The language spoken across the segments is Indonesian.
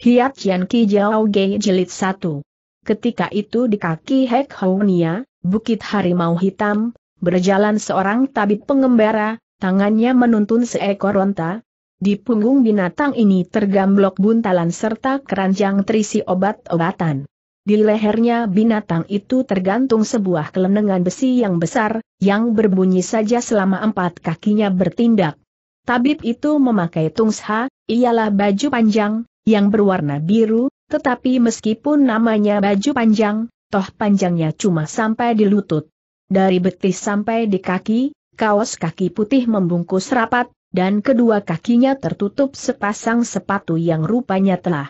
Hiat Yan Ki Jiao Ge Jilid 1. Ketika itu di kaki Hek Hounia, Bukit Harimau Hitam, berjalan seorang tabib pengembara, tangannya menuntun seekor ronta. Di punggung binatang ini tergamblok buntalan serta keranjang terisi obat-obatan. Di lehernya binatang itu tergantung sebuah kelenengan besi yang besar, yang berbunyi saja selama empat kakinya bertindak. Tabib itu memakai tungsha, ialah baju panjang, yang berwarna biru, tetapi meskipun namanya baju panjang, toh panjangnya cuma sampai di lutut. Dari betis sampai di kaki, kaos kaki putih membungkus rapat, dan kedua kakinya tertutup sepasang sepatu yang rupanya telah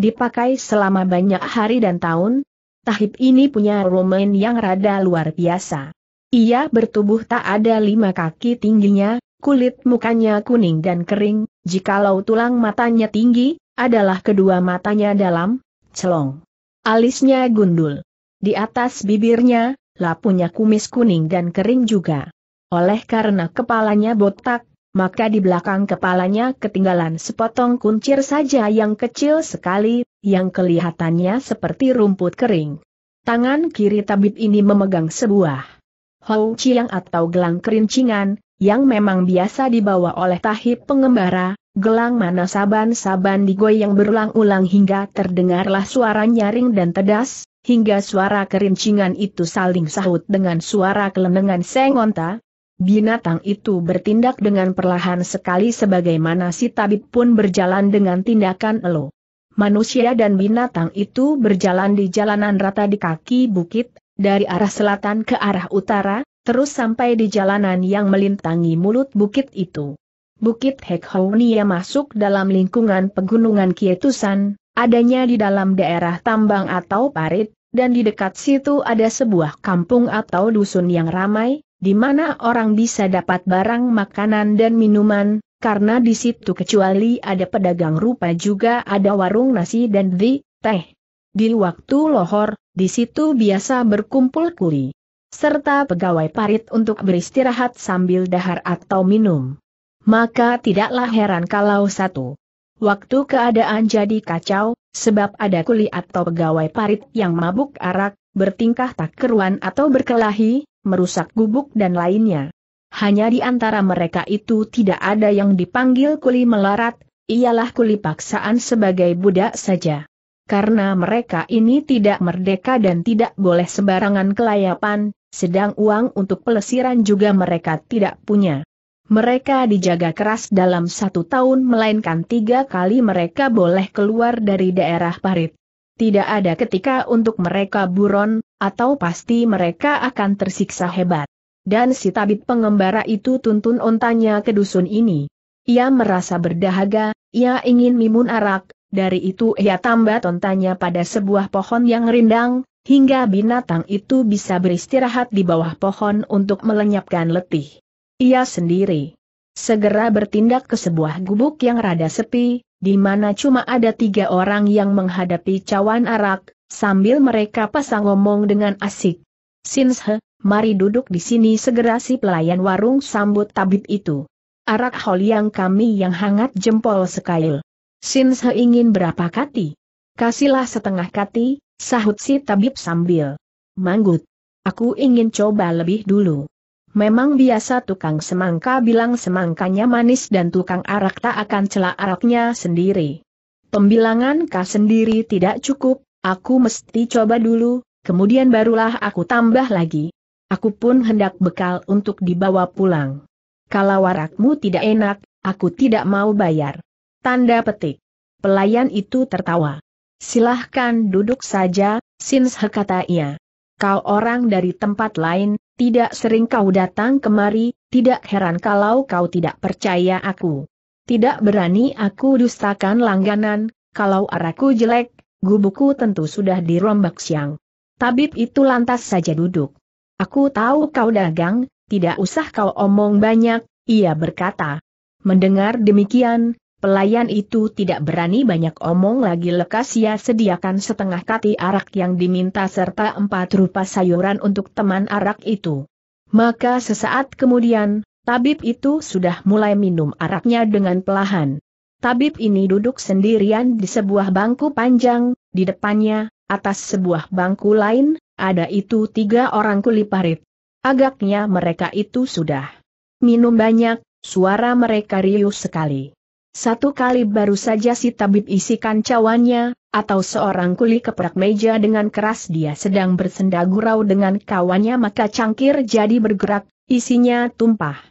dipakai selama banyak hari dan tahun. Tahib ini punya romain yang rada luar biasa. Ia bertubuh tak ada lima kaki tingginya, kulit mukanya kuning dan kering, jikalau tulang matanya tinggi, adalah kedua matanya dalam, celong. Alisnya gundul. Di atas bibirnya, lapunya kumis kuning dan kering juga. Oleh karena kepalanya botak, maka di belakang kepalanya ketinggalan sepotong kuncir saja yang kecil sekali, yang kelihatannya seperti rumput kering. Tangan kiri tabib ini memegang sebuah hou chiang atau gelang kerincingan, yang memang biasa dibawa oleh tahib pengembara, Gelang mana saban-saban digoyang berulang-ulang hingga terdengarlah suara nyaring dan tedas, hingga suara kerincingan itu saling sahut dengan suara kelenengan sengonta. Binatang itu bertindak dengan perlahan sekali sebagaimana si tabib pun berjalan dengan tindakan elo. Manusia dan binatang itu berjalan di jalanan rata di kaki bukit, dari arah selatan ke arah utara, terus sampai di jalanan yang melintangi mulut bukit itu. Bukit Hekhounia masuk dalam lingkungan pegunungan Kietusan, adanya di dalam daerah tambang atau parit, dan di dekat situ ada sebuah kampung atau dusun yang ramai, di mana orang bisa dapat barang makanan dan minuman, karena di situ kecuali ada pedagang rupa juga ada warung nasi dan di teh. Di waktu lohor, di situ biasa berkumpul kuli serta pegawai parit untuk beristirahat sambil dahar atau minum maka tidaklah heran kalau satu. Waktu keadaan jadi kacau, sebab ada kuli atau pegawai parit yang mabuk arak, bertingkah tak keruan atau berkelahi, merusak gubuk dan lainnya. Hanya di antara mereka itu tidak ada yang dipanggil kuli melarat, ialah kuli paksaan sebagai budak saja. Karena mereka ini tidak merdeka dan tidak boleh sembarangan kelayapan, sedang uang untuk pelesiran juga mereka tidak punya mereka dijaga keras dalam satu tahun melainkan tiga kali mereka boleh keluar dari daerah parit. Tidak ada ketika untuk mereka buron, atau pasti mereka akan tersiksa hebat. Dan si tabib pengembara itu tuntun ontanya ke dusun ini. Ia merasa berdahaga, ia ingin mimun arak, dari itu ia tambah ontanya pada sebuah pohon yang rindang, hingga binatang itu bisa beristirahat di bawah pohon untuk melenyapkan letih. Ia sendiri segera bertindak ke sebuah gubuk yang rada sepi, di mana cuma ada tiga orang yang menghadapi cawan arak, sambil mereka pasang ngomong dengan asik. Sinshe, mari duduk di sini segera si pelayan warung sambut tabib itu. Arak hol yang kami yang hangat jempol sekail. Sinshe ingin berapa kati? Kasihlah setengah kati, sahut si tabib sambil manggut. Aku ingin coba lebih dulu. Memang biasa tukang semangka bilang semangkanya manis dan tukang arak tak akan celak araknya sendiri. Pembilangan kah sendiri tidak cukup, aku mesti coba dulu, kemudian barulah aku tambah lagi. Aku pun hendak bekal untuk dibawa pulang. Kalau warakmu tidak enak, aku tidak mau bayar. Tanda petik. Pelayan itu tertawa. Silahkan duduk saja, sinshe kata ia. Kau orang dari tempat lain, tidak sering kau datang kemari, tidak heran kalau kau tidak percaya aku. Tidak berani aku dustakan langganan, kalau araku jelek, gubuku tentu sudah dirombak siang. Tabib itu lantas saja duduk. Aku tahu kau dagang, tidak usah kau omong banyak, ia berkata. Mendengar demikian, Pelayan itu tidak berani banyak omong lagi lekas ia sediakan setengah kati arak yang diminta serta empat rupa sayuran untuk teman arak itu. Maka sesaat kemudian, tabib itu sudah mulai minum araknya dengan pelahan. Tabib ini duduk sendirian di sebuah bangku panjang, di depannya, atas sebuah bangku lain, ada itu tiga orang kuliparit. Agaknya mereka itu sudah minum banyak, suara mereka riuh sekali. Satu kali baru saja si tabib isikan cawannya, atau seorang kuli keprak meja dengan keras dia sedang bersenda gurau dengan kawannya maka cangkir jadi bergerak, isinya tumpah.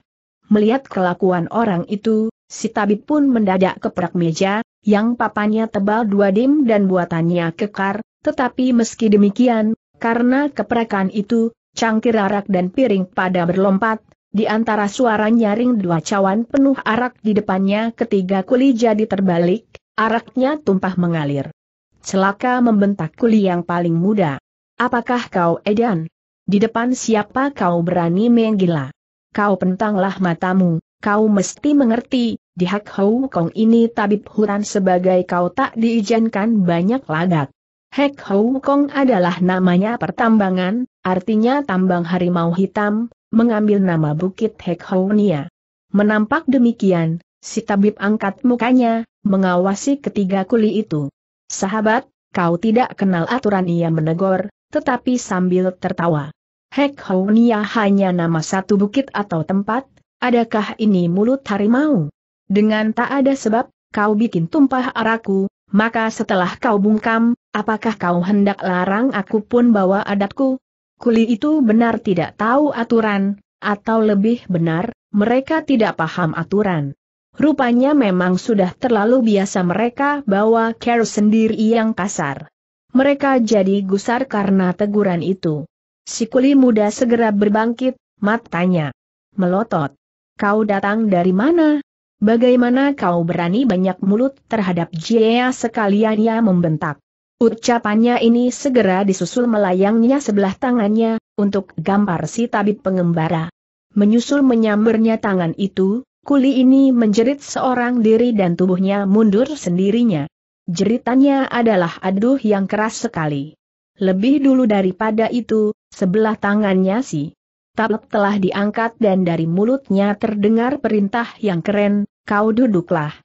Melihat kelakuan orang itu, si tabib pun mendadak keprak meja, yang papannya tebal dua dim dan buatannya kekar, tetapi meski demikian, karena keprakan itu, cangkir arak dan piring pada berlompat, di antara suara nyaring dua cawan penuh arak di depannya ketiga kuli jadi terbalik, araknya tumpah mengalir. Celaka membentak kuli yang paling muda. Apakah kau edan? Di depan siapa kau berani menggila? Kau pentanglah matamu, kau mesti mengerti, di hak Hou Kong ini tabib hutan sebagai kau tak diizinkan banyak lagak. Hak Hou Kong adalah namanya pertambangan, artinya tambang harimau hitam, mengambil nama Bukit Hekhonia. Menampak demikian, si tabib angkat mukanya, mengawasi ketiga kuli itu. Sahabat, kau tidak kenal aturan ia menegur, tetapi sambil tertawa. Hekhonia hanya nama satu bukit atau tempat, adakah ini mulut harimau? Dengan tak ada sebab, kau bikin tumpah araku, maka setelah kau bungkam, apakah kau hendak larang aku pun bawa adatku? kuli itu benar tidak tahu aturan, atau lebih benar, mereka tidak paham aturan. Rupanya memang sudah terlalu biasa mereka bawa care sendiri yang kasar. Mereka jadi gusar karena teguran itu. Si kuli muda segera berbangkit, matanya melotot. Kau datang dari mana? Bagaimana kau berani banyak mulut terhadap Jia sekalian ia membentak. Ucapannya ini segera disusul melayangnya sebelah tangannya, untuk gambar si tabib pengembara. Menyusul menyambarnya tangan itu, kuli ini menjerit seorang diri dan tubuhnya mundur sendirinya. Jeritannya adalah aduh yang keras sekali. Lebih dulu daripada itu, sebelah tangannya si tabib telah diangkat dan dari mulutnya terdengar perintah yang keren, kau duduklah.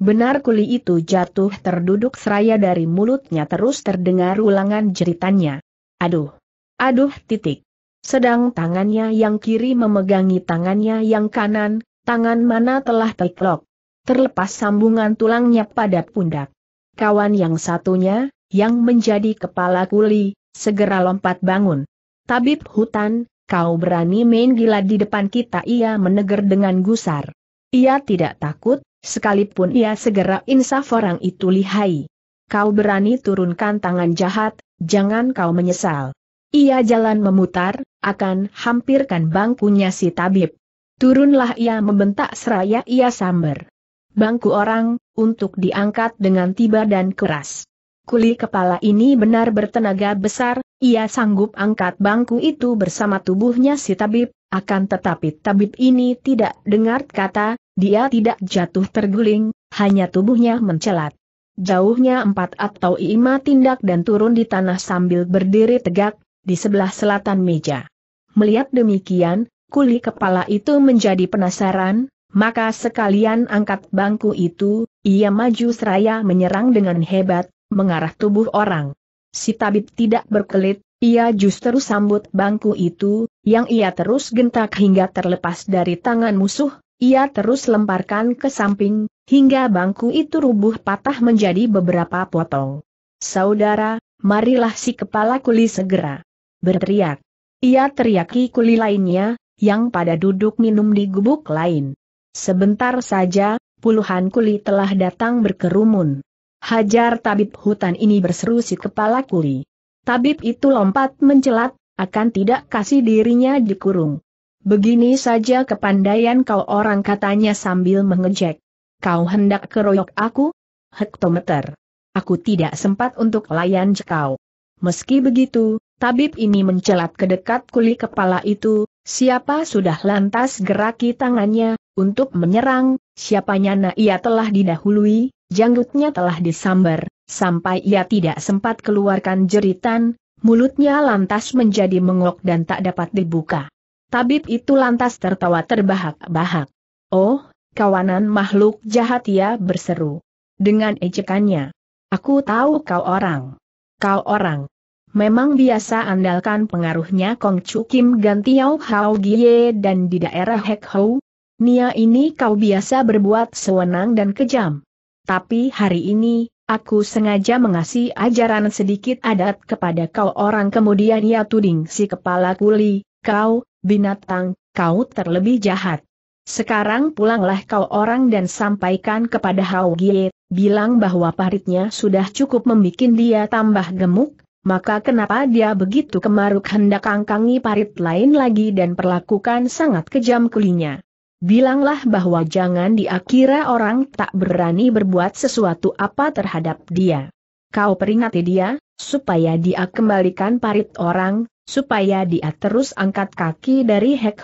Benar kuli itu jatuh terduduk seraya dari mulutnya terus terdengar ulangan jeritannya. Aduh! Aduh titik! Sedang tangannya yang kiri memegangi tangannya yang kanan, tangan mana telah teklok. Terlepas sambungan tulangnya pada pundak. Kawan yang satunya, yang menjadi kepala kuli, segera lompat bangun. Tabib hutan, kau berani main gila di depan kita ia menegur dengan gusar. Ia tidak takut, Sekalipun ia segera insaf orang itu lihai. Kau berani turunkan tangan jahat, jangan kau menyesal. Ia jalan memutar, akan hampirkan bangkunya si tabib. Turunlah ia membentak seraya ia samber. Bangku orang, untuk diangkat dengan tiba dan keras. Kuli kepala ini benar bertenaga besar, ia sanggup angkat bangku itu bersama tubuhnya si tabib, akan tetapi tabib ini tidak dengar kata, dia tidak jatuh terguling, hanya tubuhnya mencelat. Jauhnya empat atau lima tindak dan turun di tanah sambil berdiri tegak, di sebelah selatan meja. Melihat demikian, kuli kepala itu menjadi penasaran, maka sekalian angkat bangku itu, ia maju seraya menyerang dengan hebat, mengarah tubuh orang. Si tabib tidak berkelit, ia justru sambut bangku itu, yang ia terus gentak hingga terlepas dari tangan musuh, ia terus lemparkan ke samping, hingga bangku itu rubuh patah menjadi beberapa potong. Saudara, marilah si kepala kuli segera berteriak. Ia teriaki kuli lainnya, yang pada duduk minum di gubuk lain. Sebentar saja, puluhan kuli telah datang berkerumun. Hajar tabib hutan ini berseru si kepala kuli. Tabib itu lompat mencelat, akan tidak kasih dirinya dikurung. Begini saja kepandaian kau orang katanya sambil mengejek. Kau hendak keroyok aku? Hektometer. Aku tidak sempat untuk layan kau. Meski begitu, tabib ini mencelat ke dekat kuli kepala itu, siapa sudah lantas geraki tangannya, untuk menyerang, siapa nyana ia telah didahului, janggutnya telah disambar, sampai ia tidak sempat keluarkan jeritan, mulutnya lantas menjadi mengok dan tak dapat dibuka. Tabib itu lantas tertawa terbahak-bahak. Oh, kawanan makhluk jahat ia berseru. Dengan ejekannya. Aku tahu kau orang. Kau orang. Memang biasa andalkan pengaruhnya Kong Chu Kim ganti Yau Hao Gie dan di daerah Hek Hou. Nia ini kau biasa berbuat sewenang dan kejam. Tapi hari ini, Aku sengaja mengasih ajaran sedikit adat kepada kau orang kemudian ia tuding si kepala kuli, kau, Binatang, kau terlebih jahat. Sekarang pulanglah kau orang dan sampaikan kepada Hao Gie, bilang bahwa paritnya sudah cukup membuat dia tambah gemuk, maka kenapa dia begitu kemaruk hendak angkangi parit lain lagi dan perlakukan sangat kejam kulinya. Bilanglah bahwa jangan diakira orang tak berani berbuat sesuatu apa terhadap dia. Kau peringati dia, supaya dia kembalikan parit orang, supaya dia terus angkat kaki dari Hek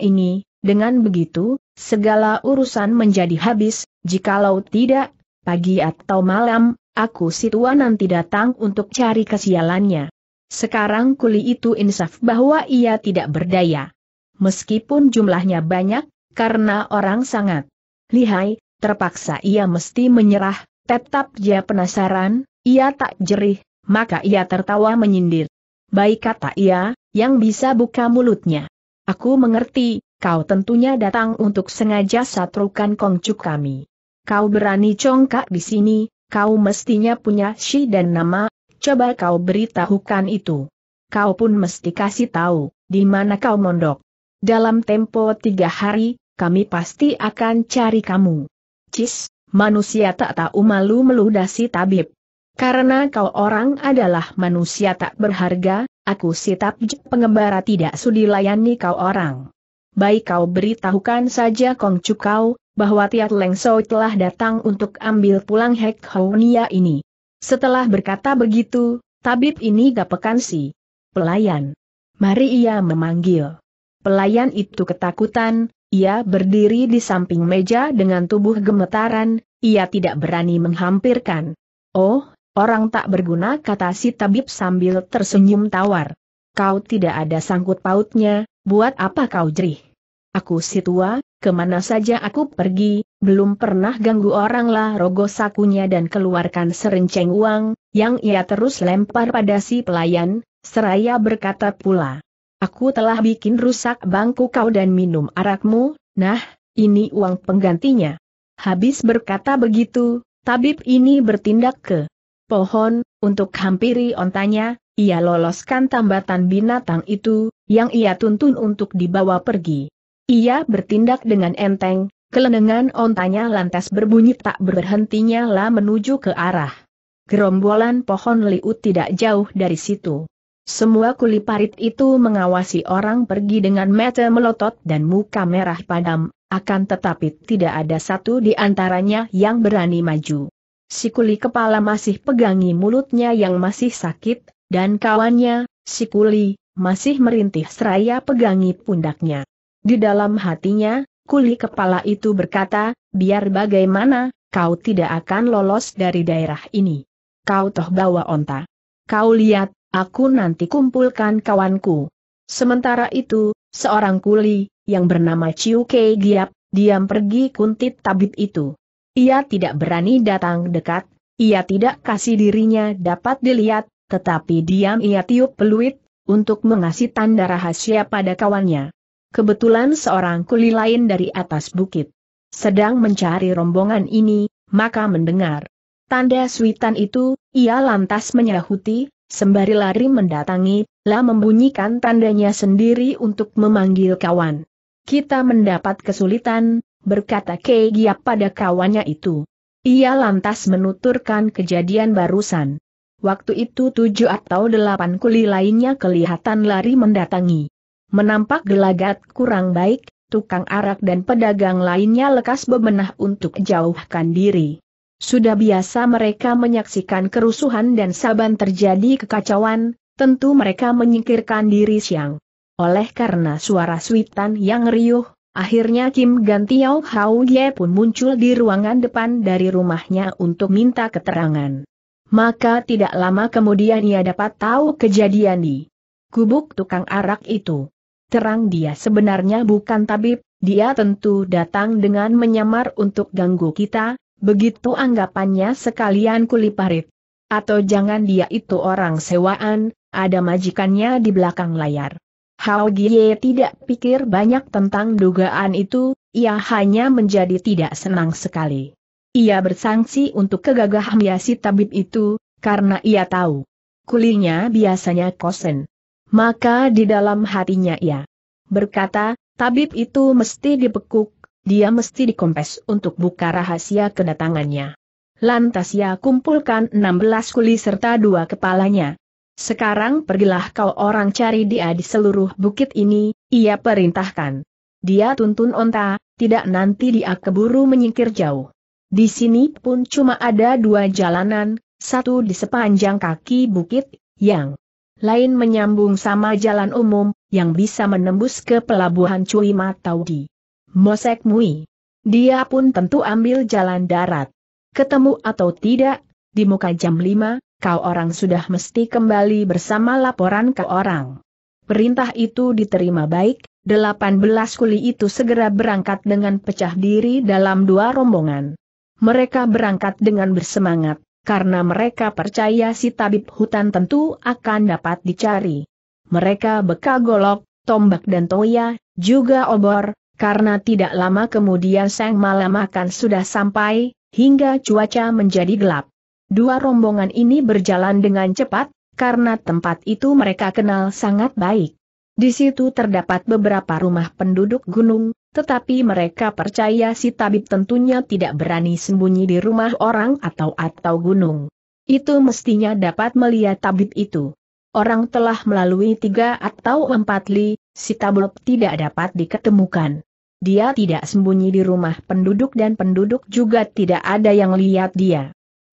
ini, dengan begitu, segala urusan menjadi habis, jikalau tidak, pagi atau malam, aku si tua nanti datang untuk cari kesialannya. Sekarang kuli itu insaf bahwa ia tidak berdaya. Meskipun jumlahnya banyak, karena orang sangat lihai, terpaksa ia mesti menyerah, tetap dia penasaran, ia tak jerih, maka ia tertawa menyindir. Baik kata ia, yang bisa buka mulutnya. Aku mengerti, kau tentunya datang untuk sengaja satrukan kongcu kami. Kau berani congkak di sini, kau mestinya punya si dan nama, coba kau beritahukan itu. Kau pun mesti kasih tahu, di mana kau mondok. Dalam tempo tiga hari, kami pasti akan cari kamu. Cis, manusia tak tahu malu meludasi tabib. Karena kau orang adalah manusia tak berharga, aku sitap pengembara tidak sudi layani kau orang. Baik kau beritahukan saja Kong kau, bahwa Tiat Lengso telah datang untuk ambil pulang Hek Honia ini. Setelah berkata begitu, tabib ini gapekan si pelayan. Mari ia memanggil. Pelayan itu ketakutan, ia berdiri di samping meja dengan tubuh gemetaran, ia tidak berani menghampirkan. Oh, Orang tak berguna kata si tabib sambil tersenyum tawar. Kau tidak ada sangkut pautnya, buat apa kau jerih? Aku si tua, kemana saja aku pergi, belum pernah ganggu orang lah rogo sakunya dan keluarkan serenceng uang, yang ia terus lempar pada si pelayan, seraya berkata pula. Aku telah bikin rusak bangku kau dan minum arakmu, nah, ini uang penggantinya. Habis berkata begitu, tabib ini bertindak ke pohon, untuk hampiri ontanya, ia loloskan tambatan binatang itu, yang ia tuntun untuk dibawa pergi. Ia bertindak dengan enteng, kelenengan ontanya lantas berbunyi tak berhentinya lah menuju ke arah. Gerombolan pohon liut tidak jauh dari situ. Semua kuli parit itu mengawasi orang pergi dengan mata melotot dan muka merah padam, akan tetapi tidak ada satu di antaranya yang berani maju si kuli kepala masih pegangi mulutnya yang masih sakit, dan kawannya, si kuli, masih merintih seraya pegangi pundaknya. Di dalam hatinya, kuli kepala itu berkata, biar bagaimana, kau tidak akan lolos dari daerah ini. Kau toh bawa onta. Kau lihat, aku nanti kumpulkan kawanku. Sementara itu, seorang kuli, yang bernama Ciu Kei Giap, diam pergi kuntit tabib itu. Ia tidak berani datang dekat, ia tidak kasih dirinya dapat dilihat, tetapi diam ia tiup peluit, untuk mengasih tanda rahasia pada kawannya. Kebetulan seorang kuli lain dari atas bukit sedang mencari rombongan ini, maka mendengar tanda suitan itu, ia lantas menyahuti, sembari lari mendatangi, lah membunyikan tandanya sendiri untuk memanggil kawan. Kita mendapat kesulitan, berkata Kei Giap pada kawannya itu. Ia lantas menuturkan kejadian barusan. Waktu itu tujuh atau delapan kuli lainnya kelihatan lari mendatangi. Menampak gelagat kurang baik, tukang arak dan pedagang lainnya lekas bebenah untuk jauhkan diri. Sudah biasa mereka menyaksikan kerusuhan dan saban terjadi kekacauan, tentu mereka menyingkirkan diri siang. Oleh karena suara suitan yang riuh, Akhirnya Kim Gantiao Tiao Hao Ye pun muncul di ruangan depan dari rumahnya untuk minta keterangan. Maka tidak lama kemudian ia dapat tahu kejadian di Kubuk tukang arak itu. Terang dia sebenarnya bukan tabib, dia tentu datang dengan menyamar untuk ganggu kita, begitu anggapannya sekalian kuliparit. Atau jangan dia itu orang sewaan, ada majikannya di belakang layar. Hao Gie tidak pikir banyak tentang dugaan itu, ia hanya menjadi tidak senang sekali. Ia bersangsi untuk kegagah si tabib itu, karena ia tahu. Kulinya biasanya kosen. Maka di dalam hatinya ia berkata, tabib itu mesti dipekuk, dia mesti dikompes untuk buka rahasia kedatangannya. Lantas ia kumpulkan 16 kuli serta dua kepalanya. Sekarang pergilah kau orang cari dia di seluruh bukit ini, ia perintahkan. Dia tuntun onta, tidak nanti dia keburu menyingkir jauh. Di sini pun cuma ada dua jalanan, satu di sepanjang kaki bukit, yang lain menyambung sama jalan umum, yang bisa menembus ke pelabuhan Cui Matau di Mosek Mui. Dia pun tentu ambil jalan darat. Ketemu atau tidak, di muka jam 5, kau orang sudah mesti kembali bersama laporan ke orang. Perintah itu diterima baik, 18 kuli itu segera berangkat dengan pecah diri dalam dua rombongan. Mereka berangkat dengan bersemangat, karena mereka percaya si tabib hutan tentu akan dapat dicari. Mereka bekal golok, tombak dan toya, juga obor, karena tidak lama kemudian sang malam akan sudah sampai, hingga cuaca menjadi gelap. Dua rombongan ini berjalan dengan cepat, karena tempat itu mereka kenal sangat baik. Di situ terdapat beberapa rumah penduduk gunung, tetapi mereka percaya si tabib tentunya tidak berani sembunyi di rumah orang atau atau gunung. Itu mestinya dapat melihat tabib itu. Orang telah melalui tiga atau empat li, si tabib tidak dapat diketemukan. Dia tidak sembunyi di rumah penduduk dan penduduk juga tidak ada yang lihat dia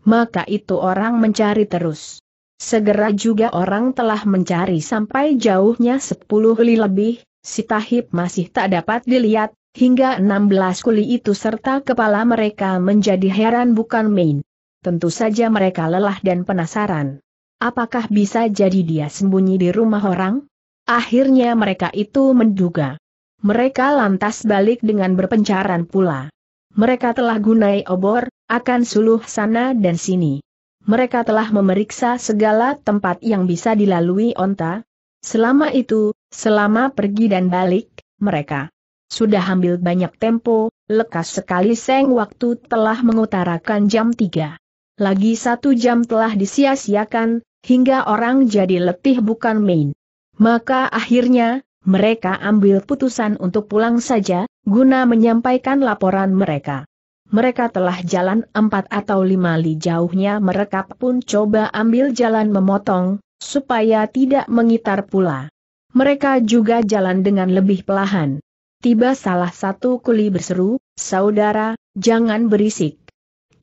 maka itu orang mencari terus. Segera juga orang telah mencari sampai jauhnya 10 li lebih, si tahib masih tak dapat dilihat, hingga 16 kuli itu serta kepala mereka menjadi heran bukan main. Tentu saja mereka lelah dan penasaran. Apakah bisa jadi dia sembunyi di rumah orang? Akhirnya mereka itu menduga. Mereka lantas balik dengan berpencaran pula. Mereka telah gunai obor, akan suluh sana dan sini. Mereka telah memeriksa segala tempat yang bisa dilalui onta. Selama itu, selama pergi dan balik, mereka sudah ambil banyak tempo, lekas sekali seng waktu telah mengutarakan jam tiga. Lagi satu jam telah disia-siakan, hingga orang jadi letih bukan main. Maka akhirnya, mereka ambil putusan untuk pulang saja, guna menyampaikan laporan mereka mereka telah jalan empat atau lima li jauhnya mereka pun coba ambil jalan memotong, supaya tidak mengitar pula. Mereka juga jalan dengan lebih pelahan. Tiba salah satu kuli berseru, Saudara, jangan berisik.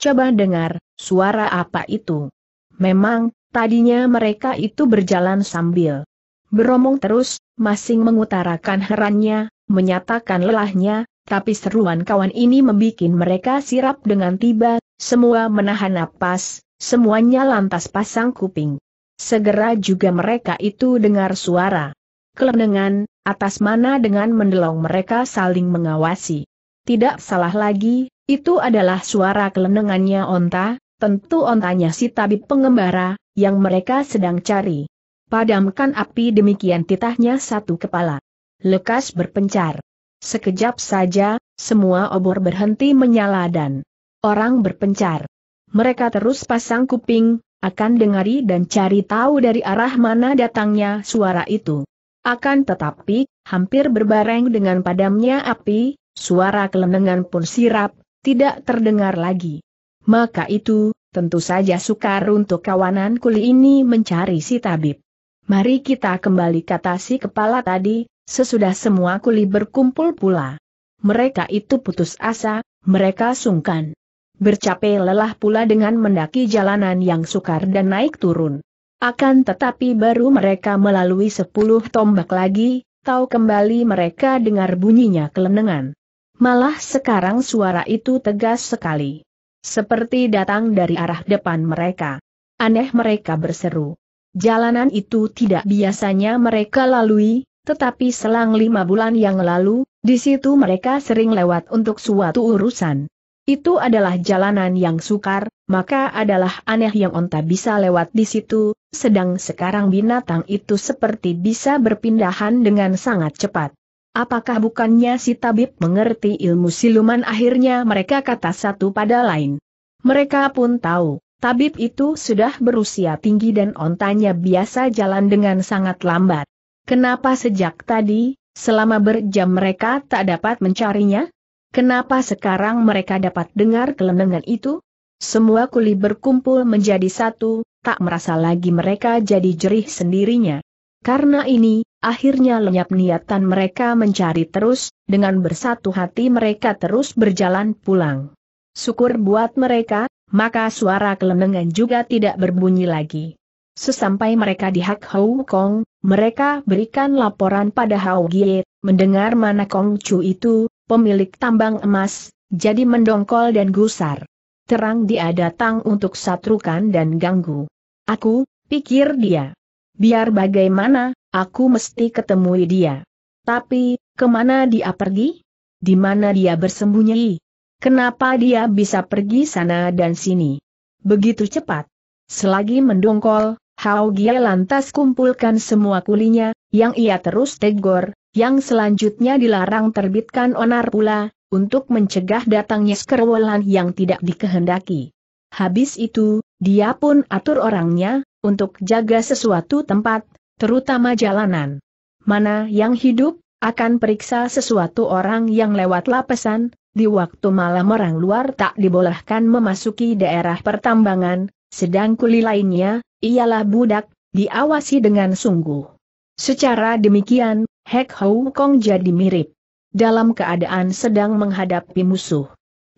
Coba dengar, suara apa itu? Memang, tadinya mereka itu berjalan sambil beromong terus, masing mengutarakan herannya, menyatakan lelahnya, tapi seruan kawan ini membuat mereka sirap dengan tiba, semua menahan napas, semuanya lantas pasang kuping. Segera juga mereka itu dengar suara. Kelenengan, atas mana dengan mendelong mereka saling mengawasi. Tidak salah lagi, itu adalah suara kelenengannya onta, tentu ontanya si tabib pengembara, yang mereka sedang cari. Padamkan api demikian titahnya satu kepala. Lekas berpencar. Sekejap saja, semua obor berhenti menyala dan orang berpencar. Mereka terus pasang kuping, akan dengari dan cari tahu dari arah mana datangnya suara itu. Akan tetapi, hampir berbareng dengan padamnya api, suara kelenengan pun sirap, tidak terdengar lagi. Maka itu, tentu saja sukar untuk kawanan kuli ini mencari si tabib. Mari kita kembali kata si kepala tadi, Sesudah semua kuli berkumpul pula. Mereka itu putus asa, mereka sungkan. Bercapai lelah pula dengan mendaki jalanan yang sukar dan naik turun. Akan tetapi baru mereka melalui sepuluh tombak lagi, tahu kembali mereka dengar bunyinya kelenengan. Malah sekarang suara itu tegas sekali. Seperti datang dari arah depan mereka. Aneh mereka berseru. Jalanan itu tidak biasanya mereka lalui, tetapi selang lima bulan yang lalu, di situ mereka sering lewat untuk suatu urusan. Itu adalah jalanan yang sukar, maka adalah aneh yang onta bisa lewat di situ, sedang sekarang binatang itu seperti bisa berpindahan dengan sangat cepat. Apakah bukannya si tabib mengerti ilmu siluman akhirnya mereka kata satu pada lain. Mereka pun tahu, tabib itu sudah berusia tinggi dan ontanya biasa jalan dengan sangat lambat. Kenapa sejak tadi, selama berjam mereka tak dapat mencarinya? Kenapa sekarang mereka dapat dengar kelenengan itu? Semua kuli berkumpul menjadi satu, tak merasa lagi mereka jadi jerih sendirinya. Karena ini, akhirnya lenyap niatan mereka mencari terus, dengan bersatu hati mereka terus berjalan pulang. Syukur buat mereka, maka suara kelenengan juga tidak berbunyi lagi. Sesampai mereka di Hak Hou Kong, mereka berikan laporan pada Hao Gie, mendengar mana Kong Chu itu, pemilik tambang emas, jadi mendongkol dan gusar. Terang dia datang untuk satrukan dan ganggu. Aku, pikir dia. Biar bagaimana, aku mesti ketemui dia. Tapi, kemana dia pergi? Di mana dia bersembunyi? Kenapa dia bisa pergi sana dan sini? Begitu cepat. Selagi mendongkol, Hao Gie lantas kumpulkan semua kulinya, yang ia terus tegor, yang selanjutnya dilarang terbitkan onar pula, untuk mencegah datangnya skerwolan yang tidak dikehendaki. Habis itu, dia pun atur orangnya, untuk jaga sesuatu tempat, terutama jalanan. Mana yang hidup, akan periksa sesuatu orang yang lewat lapesan, di waktu malam orang luar tak dibolehkan memasuki daerah pertambangan, sedang kuli lainnya, Ialah budak, diawasi dengan sungguh. Secara demikian, Hek Hou Kong jadi mirip. Dalam keadaan sedang menghadapi musuh.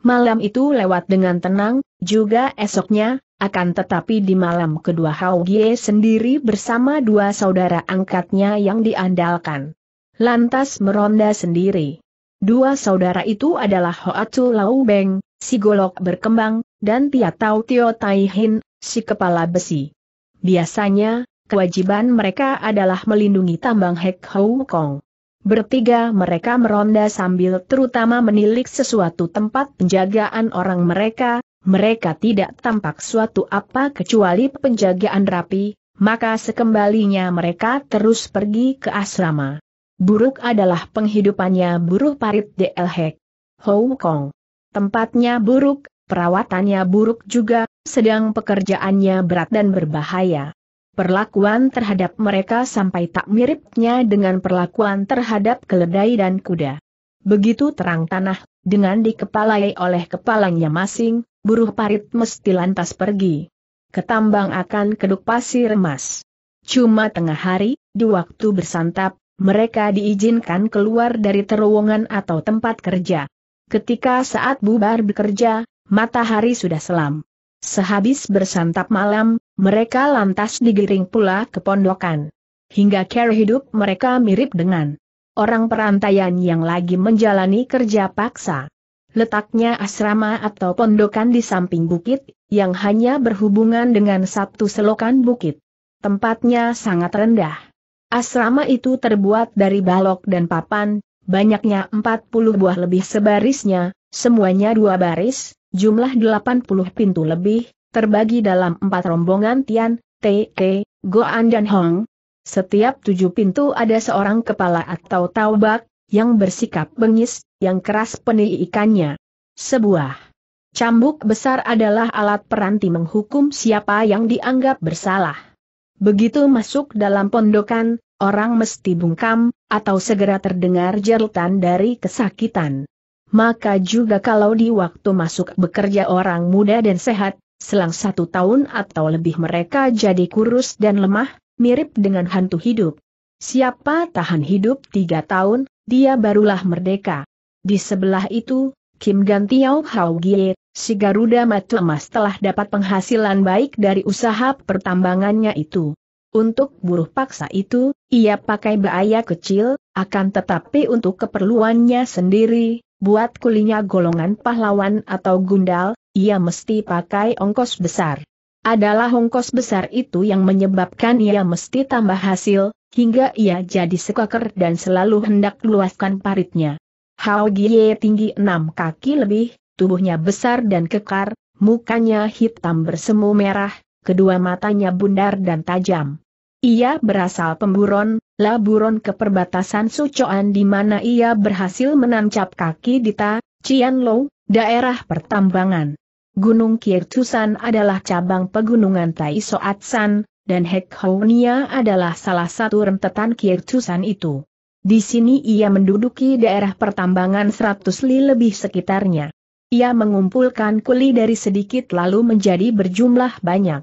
Malam itu lewat dengan tenang, juga esoknya, akan tetapi di malam kedua Hao Gie sendiri bersama dua saudara angkatnya yang diandalkan. Lantas meronda sendiri. Dua saudara itu adalah Hoatu Lau Beng, si golok berkembang, dan Tia Tau Tio Tai Hin, si kepala besi. Biasanya, kewajiban mereka adalah melindungi tambang Hek Hou Kong. Bertiga mereka meronda sambil terutama menilik sesuatu tempat penjagaan orang mereka, mereka tidak tampak suatu apa kecuali penjagaan rapi, maka sekembalinya mereka terus pergi ke asrama. Buruk adalah penghidupannya buruh parit DL Hek. Hong Kong. Tempatnya buruk, perawatannya buruk juga, sedang pekerjaannya berat dan berbahaya. Perlakuan terhadap mereka sampai tak miripnya dengan perlakuan terhadap keledai dan kuda. Begitu terang tanah, dengan dikepalai oleh kepalanya masing, buruh parit mesti lantas pergi. Ketambang akan keduk pasir emas. Cuma tengah hari, di waktu bersantap, mereka diizinkan keluar dari terowongan atau tempat kerja. Ketika saat bubar bekerja, matahari sudah selam. Sehabis bersantap malam, mereka lantas digiring pula ke pondokan. Hingga cara hidup mereka mirip dengan orang perantaian yang lagi menjalani kerja paksa. Letaknya asrama atau pondokan di samping bukit, yang hanya berhubungan dengan satu selokan bukit. Tempatnya sangat rendah. Asrama itu terbuat dari balok dan papan, banyaknya 40 buah lebih sebarisnya, semuanya dua baris, Jumlah 80 pintu lebih, terbagi dalam empat rombongan Tian, Te, Te, Goan dan Hong. Setiap tujuh pintu ada seorang kepala atau taubak, yang bersikap bengis, yang keras ikannya. Sebuah cambuk besar adalah alat peranti menghukum siapa yang dianggap bersalah. Begitu masuk dalam pondokan, orang mesti bungkam, atau segera terdengar jeritan dari kesakitan maka juga kalau di waktu masuk bekerja orang muda dan sehat, selang satu tahun atau lebih mereka jadi kurus dan lemah, mirip dengan hantu hidup. Siapa tahan hidup tiga tahun, dia barulah merdeka. Di sebelah itu, Kim Gantiao Hao Gie, si Garuda Matu Emas telah dapat penghasilan baik dari usaha pertambangannya itu. Untuk buruh paksa itu, ia pakai bahaya kecil, akan tetapi untuk keperluannya sendiri, buat kulinya golongan pahlawan atau gundal, ia mesti pakai ongkos besar. Adalah ongkos besar itu yang menyebabkan ia mesti tambah hasil, hingga ia jadi sekaker dan selalu hendak luaskan paritnya. Hao Gie tinggi enam kaki lebih, tubuhnya besar dan kekar, mukanya hitam bersemu merah, kedua matanya bundar dan tajam. Ia berasal pemburon, laburon ke perbatasan Sucoan di mana ia berhasil menancap kaki di Ta, Cianlou, daerah pertambangan. Gunung Kirtusan adalah cabang pegunungan Tai Soatsan, dan Hekhounia adalah salah satu rentetan Kirtusan itu. Di sini ia menduduki daerah pertambangan 100 li lebih sekitarnya. Ia mengumpulkan kuli dari sedikit lalu menjadi berjumlah banyak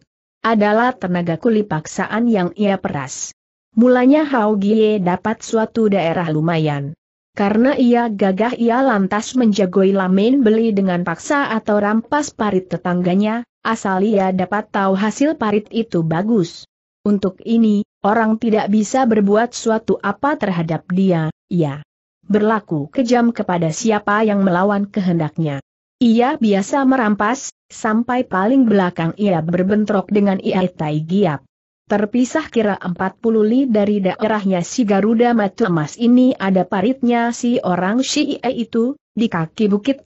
adalah tenaga kuli paksaan yang ia peras. Mulanya Hao Gie dapat suatu daerah lumayan. Karena ia gagah ia lantas menjagoi lamen beli dengan paksa atau rampas parit tetangganya, asal ia dapat tahu hasil parit itu bagus. Untuk ini, orang tidak bisa berbuat suatu apa terhadap dia, ya berlaku kejam kepada siapa yang melawan kehendaknya. Ia biasa merampas, sampai paling belakang ia berbentrok dengan ia Tai Giap. Terpisah kira 40 li dari daerahnya si Garuda Matu Emas ini ada paritnya si orang si Ia itu, di kaki bukit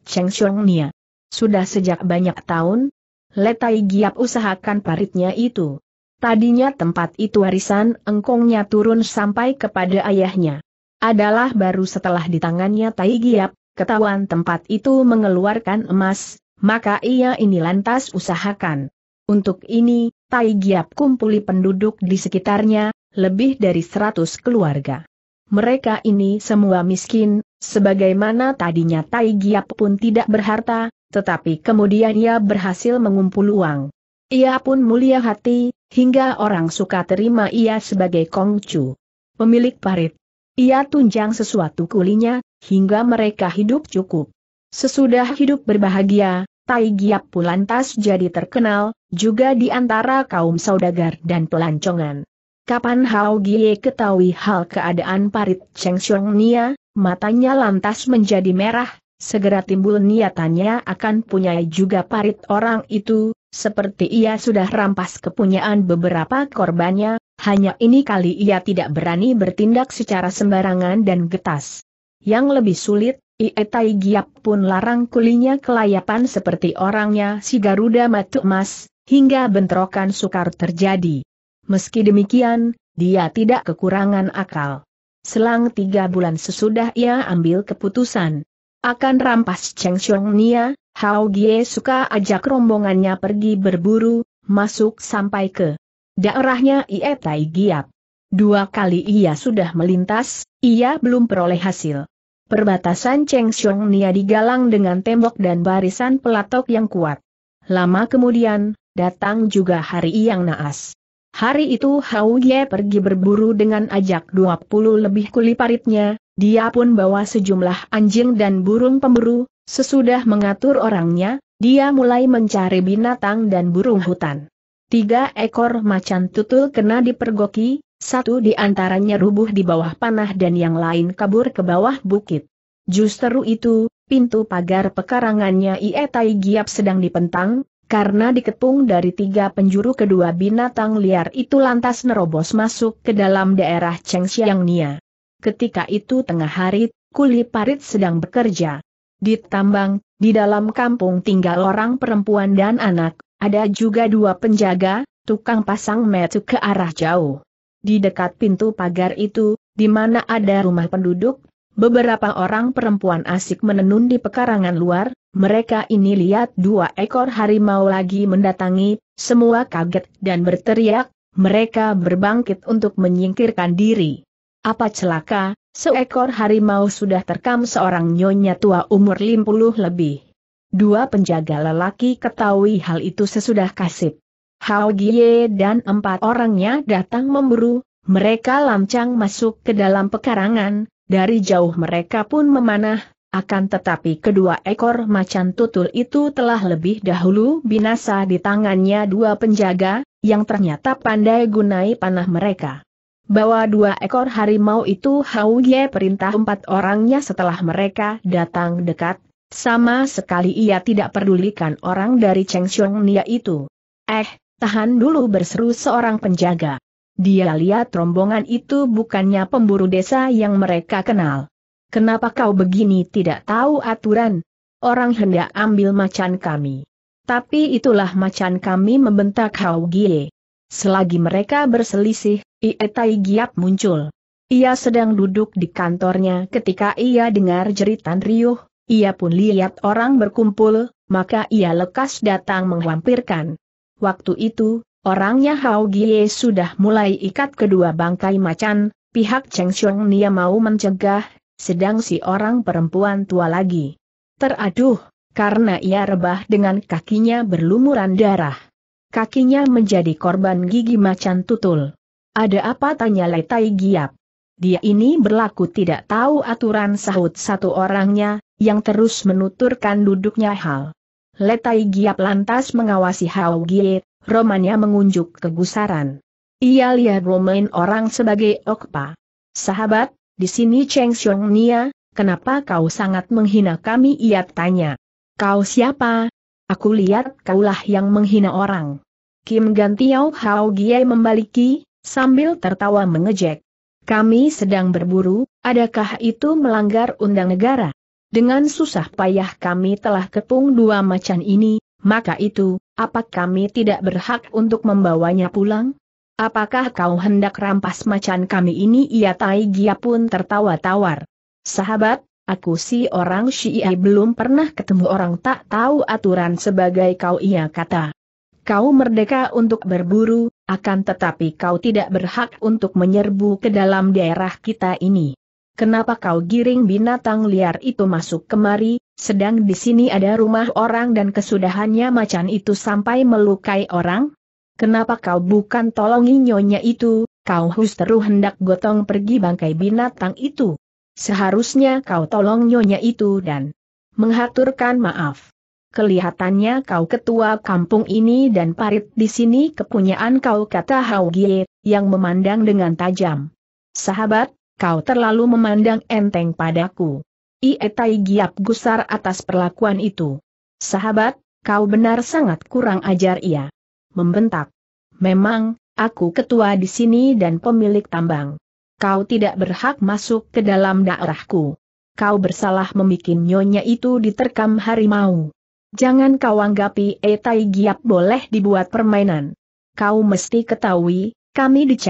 Nia. Sudah sejak banyak tahun, Tai Giap usahakan paritnya itu. Tadinya tempat itu warisan engkongnya turun sampai kepada ayahnya. Adalah baru setelah di tangannya Tai Giap, ketahuan tempat itu mengeluarkan emas, maka ia ini lantas usahakan. Untuk ini, Tai Giap kumpuli penduduk di sekitarnya, lebih dari seratus keluarga. Mereka ini semua miskin, sebagaimana tadinya Tai Giap pun tidak berharta, tetapi kemudian ia berhasil mengumpul uang. Ia pun mulia hati, hingga orang suka terima ia sebagai kongcu. Pemilik parit. Ia tunjang sesuatu kulinya, hingga mereka hidup cukup. Sesudah hidup berbahagia, Tai Giap pun lantas jadi terkenal, juga di antara kaum saudagar dan pelancongan. Kapan Hao Gie ketahui hal keadaan parit Cheng Xiong Nia, matanya lantas menjadi merah, segera timbul niatannya akan punya juga parit orang itu, seperti ia sudah rampas kepunyaan beberapa korbannya, hanya ini kali ia tidak berani bertindak secara sembarangan dan getas. Yang lebih sulit, Ietai Giap pun larang kulinya kelayapan seperti orangnya si Garuda Matu Emas, hingga bentrokan sukar terjadi. Meski demikian, dia tidak kekurangan akal. Selang tiga bulan sesudah ia ambil keputusan. Akan rampas Cheng Xiong Nia, Hao Gie suka ajak rombongannya pergi berburu, masuk sampai ke daerahnya Ietai Giap. Dua kali ia sudah melintas, ia belum peroleh hasil. Perbatasan Chengxiong Nia digalang dengan tembok dan barisan pelatok yang kuat. Lama kemudian, datang juga hari yang naas. Hari itu Hau Ye pergi berburu dengan ajak 20 lebih kuli paritnya, dia pun bawa sejumlah anjing dan burung pemburu, sesudah mengatur orangnya, dia mulai mencari binatang dan burung hutan. Tiga ekor macan tutul kena dipergoki, satu di antaranya rubuh di bawah panah dan yang lain kabur ke bawah bukit. Justru itu, pintu pagar pekarangannya Ietai Giap sedang dipentang, karena diketung dari tiga penjuru kedua binatang liar itu lantas nerobos masuk ke dalam daerah Xiang Nia. Ketika itu tengah hari, Kuli Parit sedang bekerja. Ditambang, di dalam kampung tinggal orang perempuan dan anak, ada juga dua penjaga, tukang pasang metu ke arah jauh. Di dekat pintu pagar itu, di mana ada rumah penduduk, beberapa orang perempuan asik menenun di pekarangan luar, mereka ini lihat dua ekor harimau lagi mendatangi, semua kaget dan berteriak, mereka berbangkit untuk menyingkirkan diri. Apa celaka, seekor harimau sudah terkam seorang nyonya tua umur 50 lebih. Dua penjaga lelaki ketahui hal itu sesudah kasip. Hao Gie dan empat orangnya datang memburu, mereka lancang masuk ke dalam pekarangan, dari jauh mereka pun memanah, akan tetapi kedua ekor macan tutul itu telah lebih dahulu binasa di tangannya dua penjaga, yang ternyata pandai gunai panah mereka. Bawa dua ekor harimau itu Hao Ye perintah empat orangnya setelah mereka datang dekat, sama sekali ia tidak pedulikan orang dari Cheng Xiong Nia itu. Eh, tahan dulu berseru seorang penjaga. Dia lihat rombongan itu bukannya pemburu desa yang mereka kenal. Kenapa kau begini tidak tahu aturan? Orang hendak ambil macan kami. Tapi itulah macan kami membentak Hao Gie. Selagi mereka berselisih, Ietai Giap muncul. Ia sedang duduk di kantornya ketika ia dengar jeritan riuh, ia pun lihat orang berkumpul, maka ia lekas datang menghampirkan. Waktu itu, orangnya Hao Gie sudah mulai ikat kedua bangkai macan, pihak Cheng Xiong Nia mau mencegah, sedang si orang perempuan tua lagi. Teraduh, karena ia rebah dengan kakinya berlumuran darah. Kakinya menjadi korban gigi macan tutul. Ada apa tanya Letai Giap? Dia ini berlaku tidak tahu aturan sahut satu orangnya, yang terus menuturkan duduknya Hal. Letai Giap lantas mengawasi Hao Gie, romannya mengunjuk kegusaran. Ia lihat Romain orang sebagai Okpa. Sahabat, di sini Cheng Xiong Nia, kenapa kau sangat menghina kami? Ia tanya. Kau siapa? Aku lihat kaulah yang menghina orang. Kim Gantiao Hao Gie membaliki, sambil tertawa mengejek. Kami sedang berburu, adakah itu melanggar undang negara? Dengan susah payah kami telah kepung dua macan ini, maka itu, apa kami tidak berhak untuk membawanya pulang? Apakah kau hendak rampas macan kami ini? Ia Tai Gia pun tertawa tawar. Sahabat, aku si orang Syiah belum pernah ketemu orang tak tahu aturan sebagai kau ia kata. Kau merdeka untuk berburu, akan tetapi kau tidak berhak untuk menyerbu ke dalam daerah kita ini. Kenapa kau giring binatang liar itu masuk kemari, sedang di sini ada rumah orang dan kesudahannya macan itu sampai melukai orang? Kenapa kau bukan tolongi nyonya itu, kau husteru hendak gotong pergi bangkai binatang itu? Seharusnya kau tolong nyonya itu dan menghaturkan maaf. Kelihatannya kau ketua kampung ini dan parit di sini kepunyaan kau kata Haugie, yang memandang dengan tajam. Sahabat, kau terlalu memandang enteng padaku. Ietai giap gusar atas perlakuan itu. Sahabat, kau benar sangat kurang ajar ia. Membentak. Memang, aku ketua di sini dan pemilik tambang. Kau tidak berhak masuk ke dalam daerahku. Kau bersalah membuat nyonya itu diterkam harimau. Jangan kau anggapi etai giap boleh dibuat permainan. Kau mesti ketahui, kami di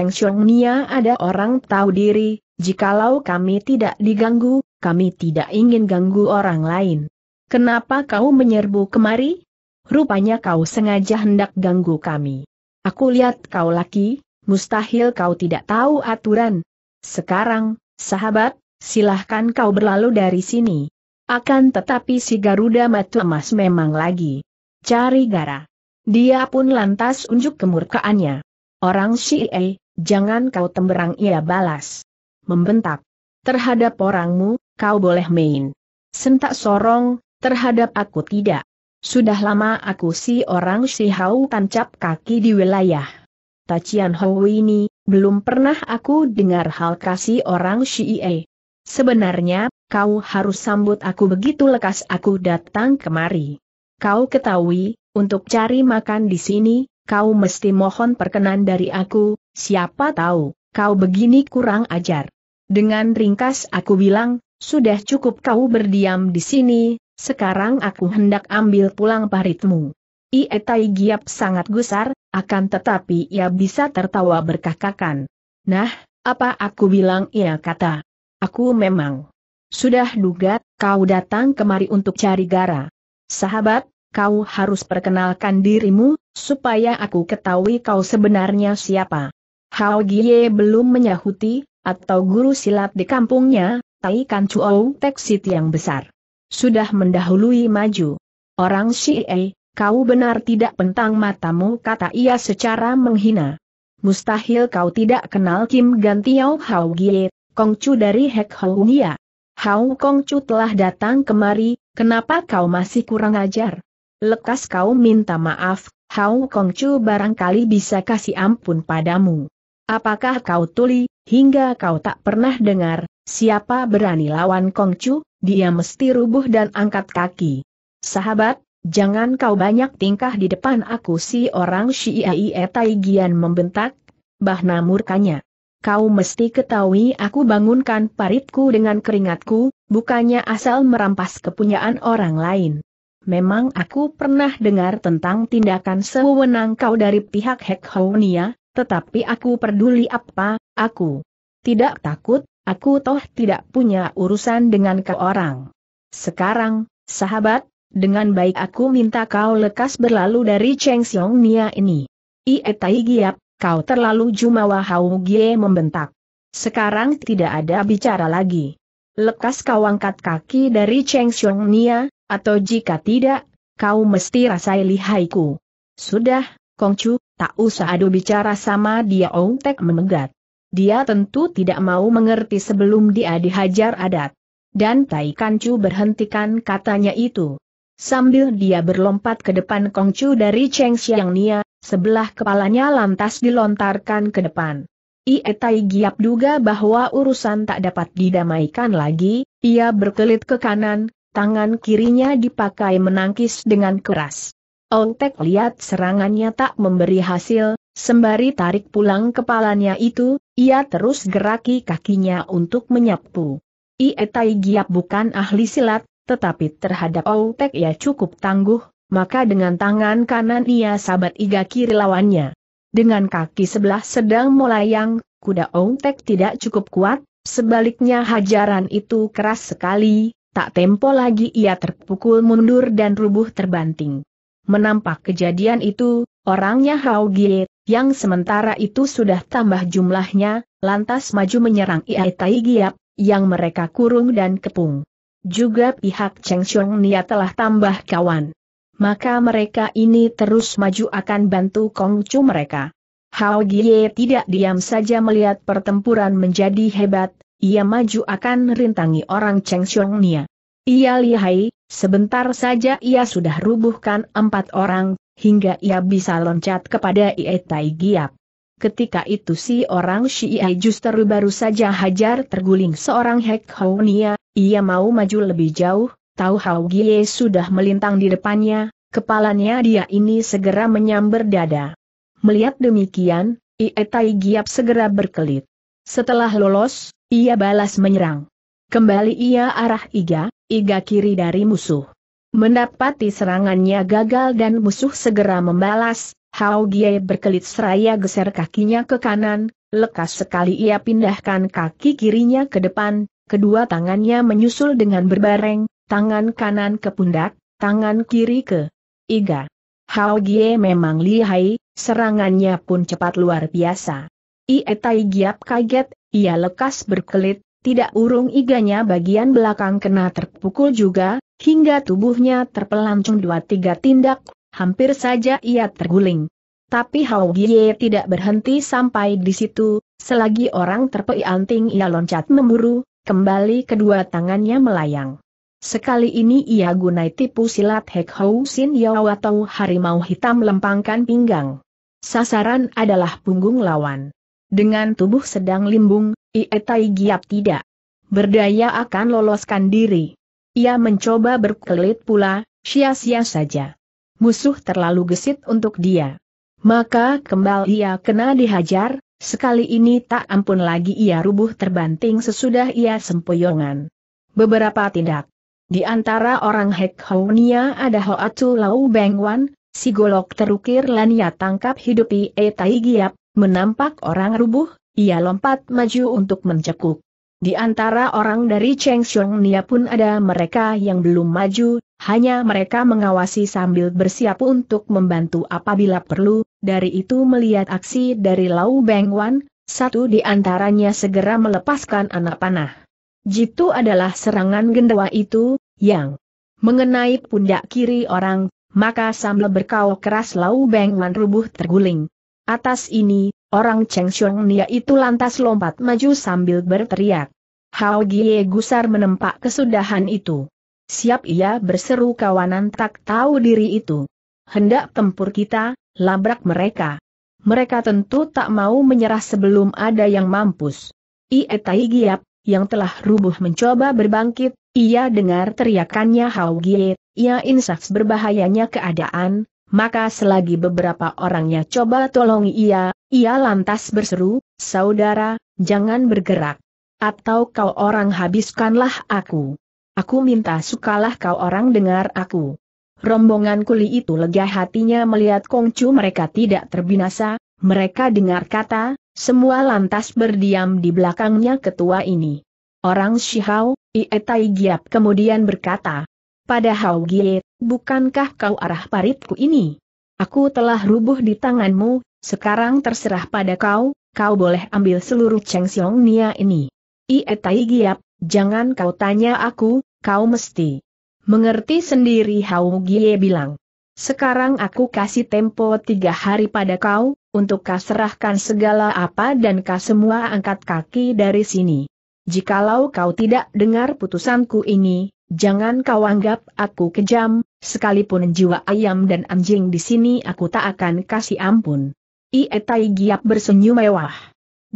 Nia ada orang tahu diri, jikalau kami tidak diganggu, kami tidak ingin ganggu orang lain. Kenapa kau menyerbu kemari? Rupanya kau sengaja hendak ganggu kami. Aku lihat kau laki, mustahil kau tidak tahu aturan. Sekarang, sahabat, silahkan kau berlalu dari sini. Akan tetapi si Garuda Matu Emas memang lagi. Cari gara. Dia pun lantas unjuk kemurkaannya. Orang Syi'e, jangan kau temberang ia balas membentak. Terhadap orangmu, kau boleh main. Sentak sorong, terhadap aku tidak. Sudah lama aku si orang si hau tancap kaki di wilayah. Tacian Hou ini, belum pernah aku dengar hal kasih orang Syi'e. Sebenarnya, kau harus sambut aku begitu lekas aku datang kemari. Kau ketahui, untuk cari makan di sini, kau mesti mohon perkenan dari aku, siapa tahu, kau begini kurang ajar. Dengan ringkas aku bilang, sudah cukup kau berdiam di sini, sekarang aku hendak ambil pulang paritmu. Ietai Giap sangat gusar, akan tetapi ia bisa tertawa berkakakan. Nah, apa aku bilang ia kata. Aku memang sudah duga kau datang kemari untuk cari gara. Sahabat, kau harus perkenalkan dirimu, supaya aku ketahui kau sebenarnya siapa. Hao Gie belum menyahuti, atau guru silat di kampungnya, Tai Kan Chuo Tek yang besar. Sudah mendahului maju. Orang Xie, kau benar tidak pentang matamu kata ia secara menghina. Mustahil kau tidak kenal Kim Gantiao Hao Gie, Kongcu dari Hek Hou Hau Hao Kongcu telah datang kemari, kenapa kau masih kurang ajar? Lekas kau minta maaf, Hao Kongcu barangkali bisa kasih ampun padamu. Apakah kau tuli, hingga kau tak pernah dengar, siapa berani lawan Kongcu, dia mesti rubuh dan angkat kaki. Sahabat, jangan kau banyak tingkah di depan aku si orang Shiai Etaigian membentak, bahna murkanya. Kau mesti ketahui aku bangunkan paritku dengan keringatku, bukannya asal merampas kepunyaan orang lain. Memang aku pernah dengar tentang tindakan sewenang kau dari pihak Hek Hounia, tetapi aku peduli apa, aku tidak takut, aku toh tidak punya urusan dengan ke orang. Sekarang, sahabat, dengan baik aku minta kau lekas berlalu dari Cheng Xiong Nia ini. Ie Tai Giap, kau terlalu jumawa Hau Gie membentak. Sekarang tidak ada bicara lagi. Lekas kau angkat kaki dari Cheng Xiong Nia, atau jika tidak, kau mesti rasai lihaiku. Sudah, Kongcu, tak usah adu bicara sama dia Ong Tek memegat. Dia tentu tidak mau mengerti sebelum dia dihajar adat. Dan Tai Kancu berhentikan katanya itu. Sambil dia berlompat ke depan Kongcu dari Cheng Xiang Nia, sebelah kepalanya lantas dilontarkan ke depan. Ie Tai Giap duga bahwa urusan tak dapat didamaikan lagi, ia berkelit ke kanan, tangan kirinya dipakai menangkis dengan keras. Tek lihat serangannya tak memberi hasil, sembari tarik pulang kepalanya itu, ia terus geraki kakinya untuk menyapu. Tai Giap bukan ahli silat, tetapi terhadap Tek ia cukup tangguh, maka dengan tangan kanan ia sabat iga kiri lawannya. Dengan kaki sebelah sedang melayang, kuda Tek tidak cukup kuat, sebaliknya hajaran itu keras sekali, tak tempo lagi ia terpukul mundur dan rubuh terbanting. Menampak kejadian itu, orangnya Hao Gie, yang sementara itu sudah tambah jumlahnya, lantas maju menyerang Iai Tai Giap, yang mereka kurung dan kepung. Juga pihak Cheng Xiong Nia telah tambah kawan. Maka mereka ini terus maju akan bantu Kong Chu mereka. Hao Gie tidak diam saja melihat pertempuran menjadi hebat, ia maju akan rintangi orang Cheng Xiong Nia. Ia lihai, Sebentar saja ia sudah rubuhkan empat orang, hingga ia bisa loncat kepada Ie Tai Giap. Ketika itu si orang Shiai justru baru saja hajar terguling seorang Hek Hounia, ia mau maju lebih jauh, tahu Hao Gie sudah melintang di depannya, kepalanya dia ini segera menyambar dada. Melihat demikian, Ie Tai Giap segera berkelit. Setelah lolos, ia balas menyerang. Kembali ia arah Iga, iga kiri dari musuh. Mendapati serangannya gagal dan musuh segera membalas, Hao Gie berkelit seraya geser kakinya ke kanan, lekas sekali ia pindahkan kaki kirinya ke depan, kedua tangannya menyusul dengan berbareng, tangan kanan ke pundak, tangan kiri ke iga. Hao Gie memang lihai, serangannya pun cepat luar biasa. Ie Tai Giap kaget, ia lekas berkelit, tidak urung iganya bagian belakang kena terpukul juga, hingga tubuhnya terpelancong dua tiga tindak, hampir saja ia terguling. Tapi Hao Gie tidak berhenti sampai di situ, selagi orang terpei anting ia loncat memburu, kembali kedua tangannya melayang. Sekali ini ia gunai tipu silat Hek Hou Sin Yao atau harimau hitam lempangkan pinggang. Sasaran adalah punggung lawan. Dengan tubuh sedang limbung, Ietai eh, Giap tidak berdaya akan loloskan diri. Ia mencoba berkelit pula, sia-sia saja. Musuh terlalu gesit untuk dia. Maka kembali ia kena dihajar, sekali ini tak ampun lagi ia rubuh terbanting sesudah ia sempoyongan. Beberapa tindak. Di antara orang Hek ada Hoatu Lau Bengwan, si golok terukir Lania tangkap hidupi Etai eh, Giap, menampak orang rubuh, ia lompat maju untuk mencekuk. Di antara orang dari Cheng Xiong Nia pun ada mereka yang belum maju, hanya mereka mengawasi sambil bersiap untuk membantu apabila perlu, dari itu melihat aksi dari Lau Beng Wan, satu di antaranya segera melepaskan anak panah. Jitu adalah serangan gendawa itu, yang mengenai pundak kiri orang, maka sambil berkau keras Lau Beng Wan rubuh terguling. Atas ini, Orang Cheng Xiong Nia itu lantas lompat maju sambil berteriak. Hao Gie gusar menempak kesudahan itu. Siap ia berseru kawanan tak tahu diri itu. Hendak tempur kita, labrak mereka. Mereka tentu tak mau menyerah sebelum ada yang mampus. Ie Tai Giap, yang telah rubuh mencoba berbangkit, ia dengar teriakannya Hao Gie, ia insaf berbahayanya keadaan, maka selagi beberapa orangnya coba tolong ia, ia lantas berseru, saudara, jangan bergerak. Atau kau orang habiskanlah aku. Aku minta sukalah kau orang dengar aku. Rombongan kuli itu lega hatinya melihat kongcu mereka tidak terbinasa, mereka dengar kata, semua lantas berdiam di belakangnya ketua ini. Orang Shihao, Ietai Giap kemudian berkata, pada Hao Gie, bukankah kau arah paritku ini? Aku telah rubuh di tanganmu, sekarang terserah pada kau, kau boleh ambil seluruh Cheng Xiong Nia ini. Ie Tai Giap, jangan kau tanya aku, kau mesti. Mengerti sendiri Hao Gie bilang. Sekarang aku kasih tempo tiga hari pada kau, untuk kau serahkan segala apa dan kau semua angkat kaki dari sini. Jikalau kau tidak dengar putusanku ini, Jangan kau anggap aku kejam, sekalipun jiwa ayam dan anjing di sini aku tak akan kasih ampun. Ie Tai Giap bersenyum mewah.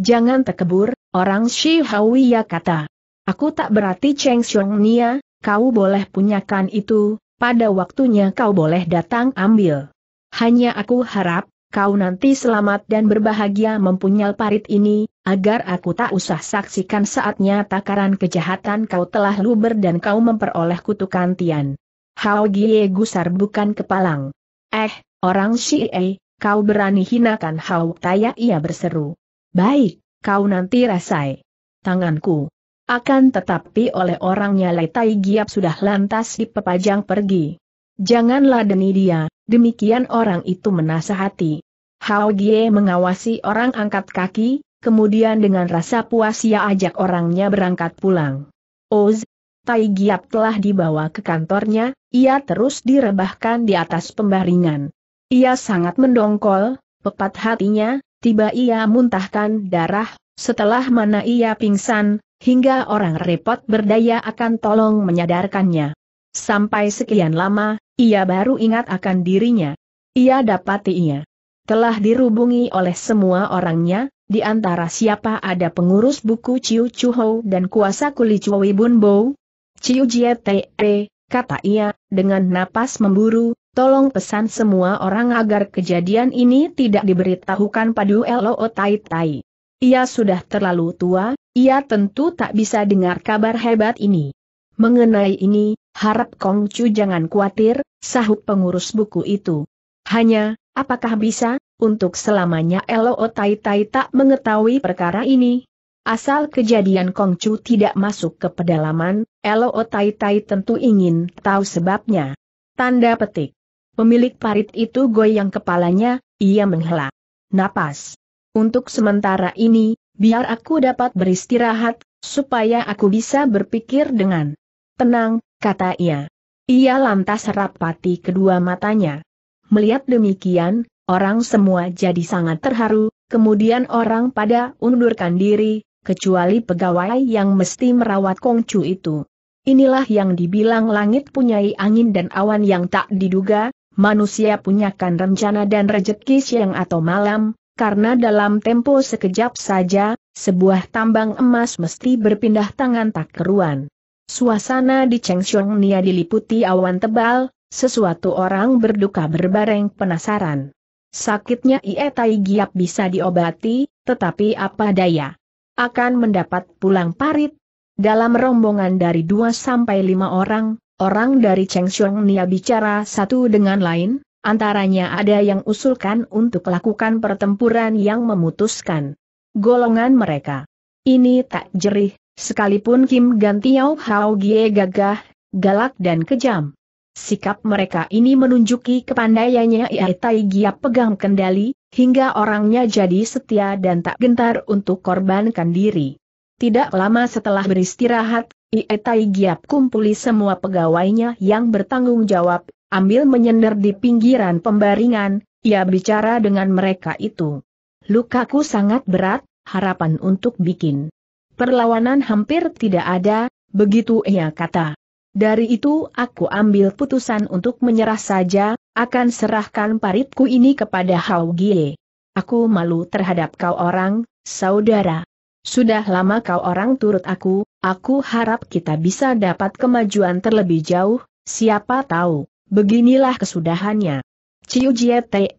Jangan terkebur, orang Shi ya kata. Aku tak berarti Cheng Xiong Nia, kau boleh punyakan itu, pada waktunya kau boleh datang ambil. Hanya aku harap, kau nanti selamat dan berbahagia mempunyai parit ini, agar aku tak usah saksikan saatnya takaran kejahatan kau telah luber dan kau memperoleh kutukan Tian. Hao Gie gusar bukan kepalang. Eh, orang Xie, kau berani hinakan Hao Taya ia berseru. Baik, kau nanti rasai. Tanganku. Akan tetapi oleh orangnya Lai Tai Giap sudah lantas dipepajang pergi. Janganlah deni dia, Demikian orang itu menasahati. Hao Gie mengawasi orang angkat kaki, kemudian dengan rasa puas ia ajak orangnya berangkat pulang. Oz, Tai Giap telah dibawa ke kantornya, ia terus direbahkan di atas pembaringan. Ia sangat mendongkol, pepat hatinya, tiba ia muntahkan darah, setelah mana ia pingsan, hingga orang repot berdaya akan tolong menyadarkannya. Sampai sekian lama, ia baru ingat akan dirinya. Ia dapati ia telah dirubungi oleh semua orangnya, di antara siapa ada pengurus buku Ciu Chu dan kuasa kuli Cui Bun Bo. Ciu Jie Te, kata ia, dengan napas memburu, tolong pesan semua orang agar kejadian ini tidak diberitahukan padu O Tai Tai. Ia sudah terlalu tua, ia tentu tak bisa dengar kabar hebat ini. Mengenai ini, Harap Kong Chu jangan khawatir, sahut pengurus buku itu. Hanya, apakah bisa, untuk selamanya Elo Tai Tai tak mengetahui perkara ini? Asal kejadian Kong Chu tidak masuk ke pedalaman, Elo Tai Tai tentu ingin tahu sebabnya. Tanda petik. Pemilik parit itu goyang kepalanya, ia menghela. Napas. Untuk sementara ini, biar aku dapat beristirahat, supaya aku bisa berpikir dengan Tenang, kata ia. Ia lantas rapati kedua matanya. Melihat demikian, orang semua jadi sangat terharu, kemudian orang pada undurkan diri, kecuali pegawai yang mesti merawat Kongcu itu. Inilah yang dibilang langit punyai angin dan awan yang tak diduga, manusia punyakan rencana dan rejeki siang atau malam, karena dalam tempo sekejap saja, sebuah tambang emas mesti berpindah tangan tak keruan. Suasana di Chengxiong Nia diliputi awan tebal, sesuatu orang berduka berbareng penasaran. Sakitnya Ie Tai Giap bisa diobati, tetapi apa daya. Akan mendapat pulang parit. Dalam rombongan dari dua sampai lima orang, orang dari Chengxiong Nia bicara satu dengan lain, antaranya ada yang usulkan untuk lakukan pertempuran yang memutuskan golongan mereka. Ini tak jerih, Sekalipun Kim Gantiao, Hao Gie gagah, galak dan kejam. Sikap mereka ini menunjuki kepandaiannya Iai Tai Gia pegang kendali, hingga orangnya jadi setia dan tak gentar untuk korbankan diri. Tidak lama setelah beristirahat, Iai Tai Gia kumpuli semua pegawainya yang bertanggung jawab, ambil menyender di pinggiran pembaringan, ia bicara dengan mereka itu. Lukaku sangat berat, harapan untuk bikin Perlawanan hampir tidak ada, begitu ia kata. Dari itu aku ambil putusan untuk menyerah saja, akan serahkan paritku ini kepada Hao Gie. Aku malu terhadap kau orang, saudara. Sudah lama kau orang turut aku, aku harap kita bisa dapat kemajuan terlebih jauh, siapa tahu, beginilah kesudahannya. Ciu Jie Te,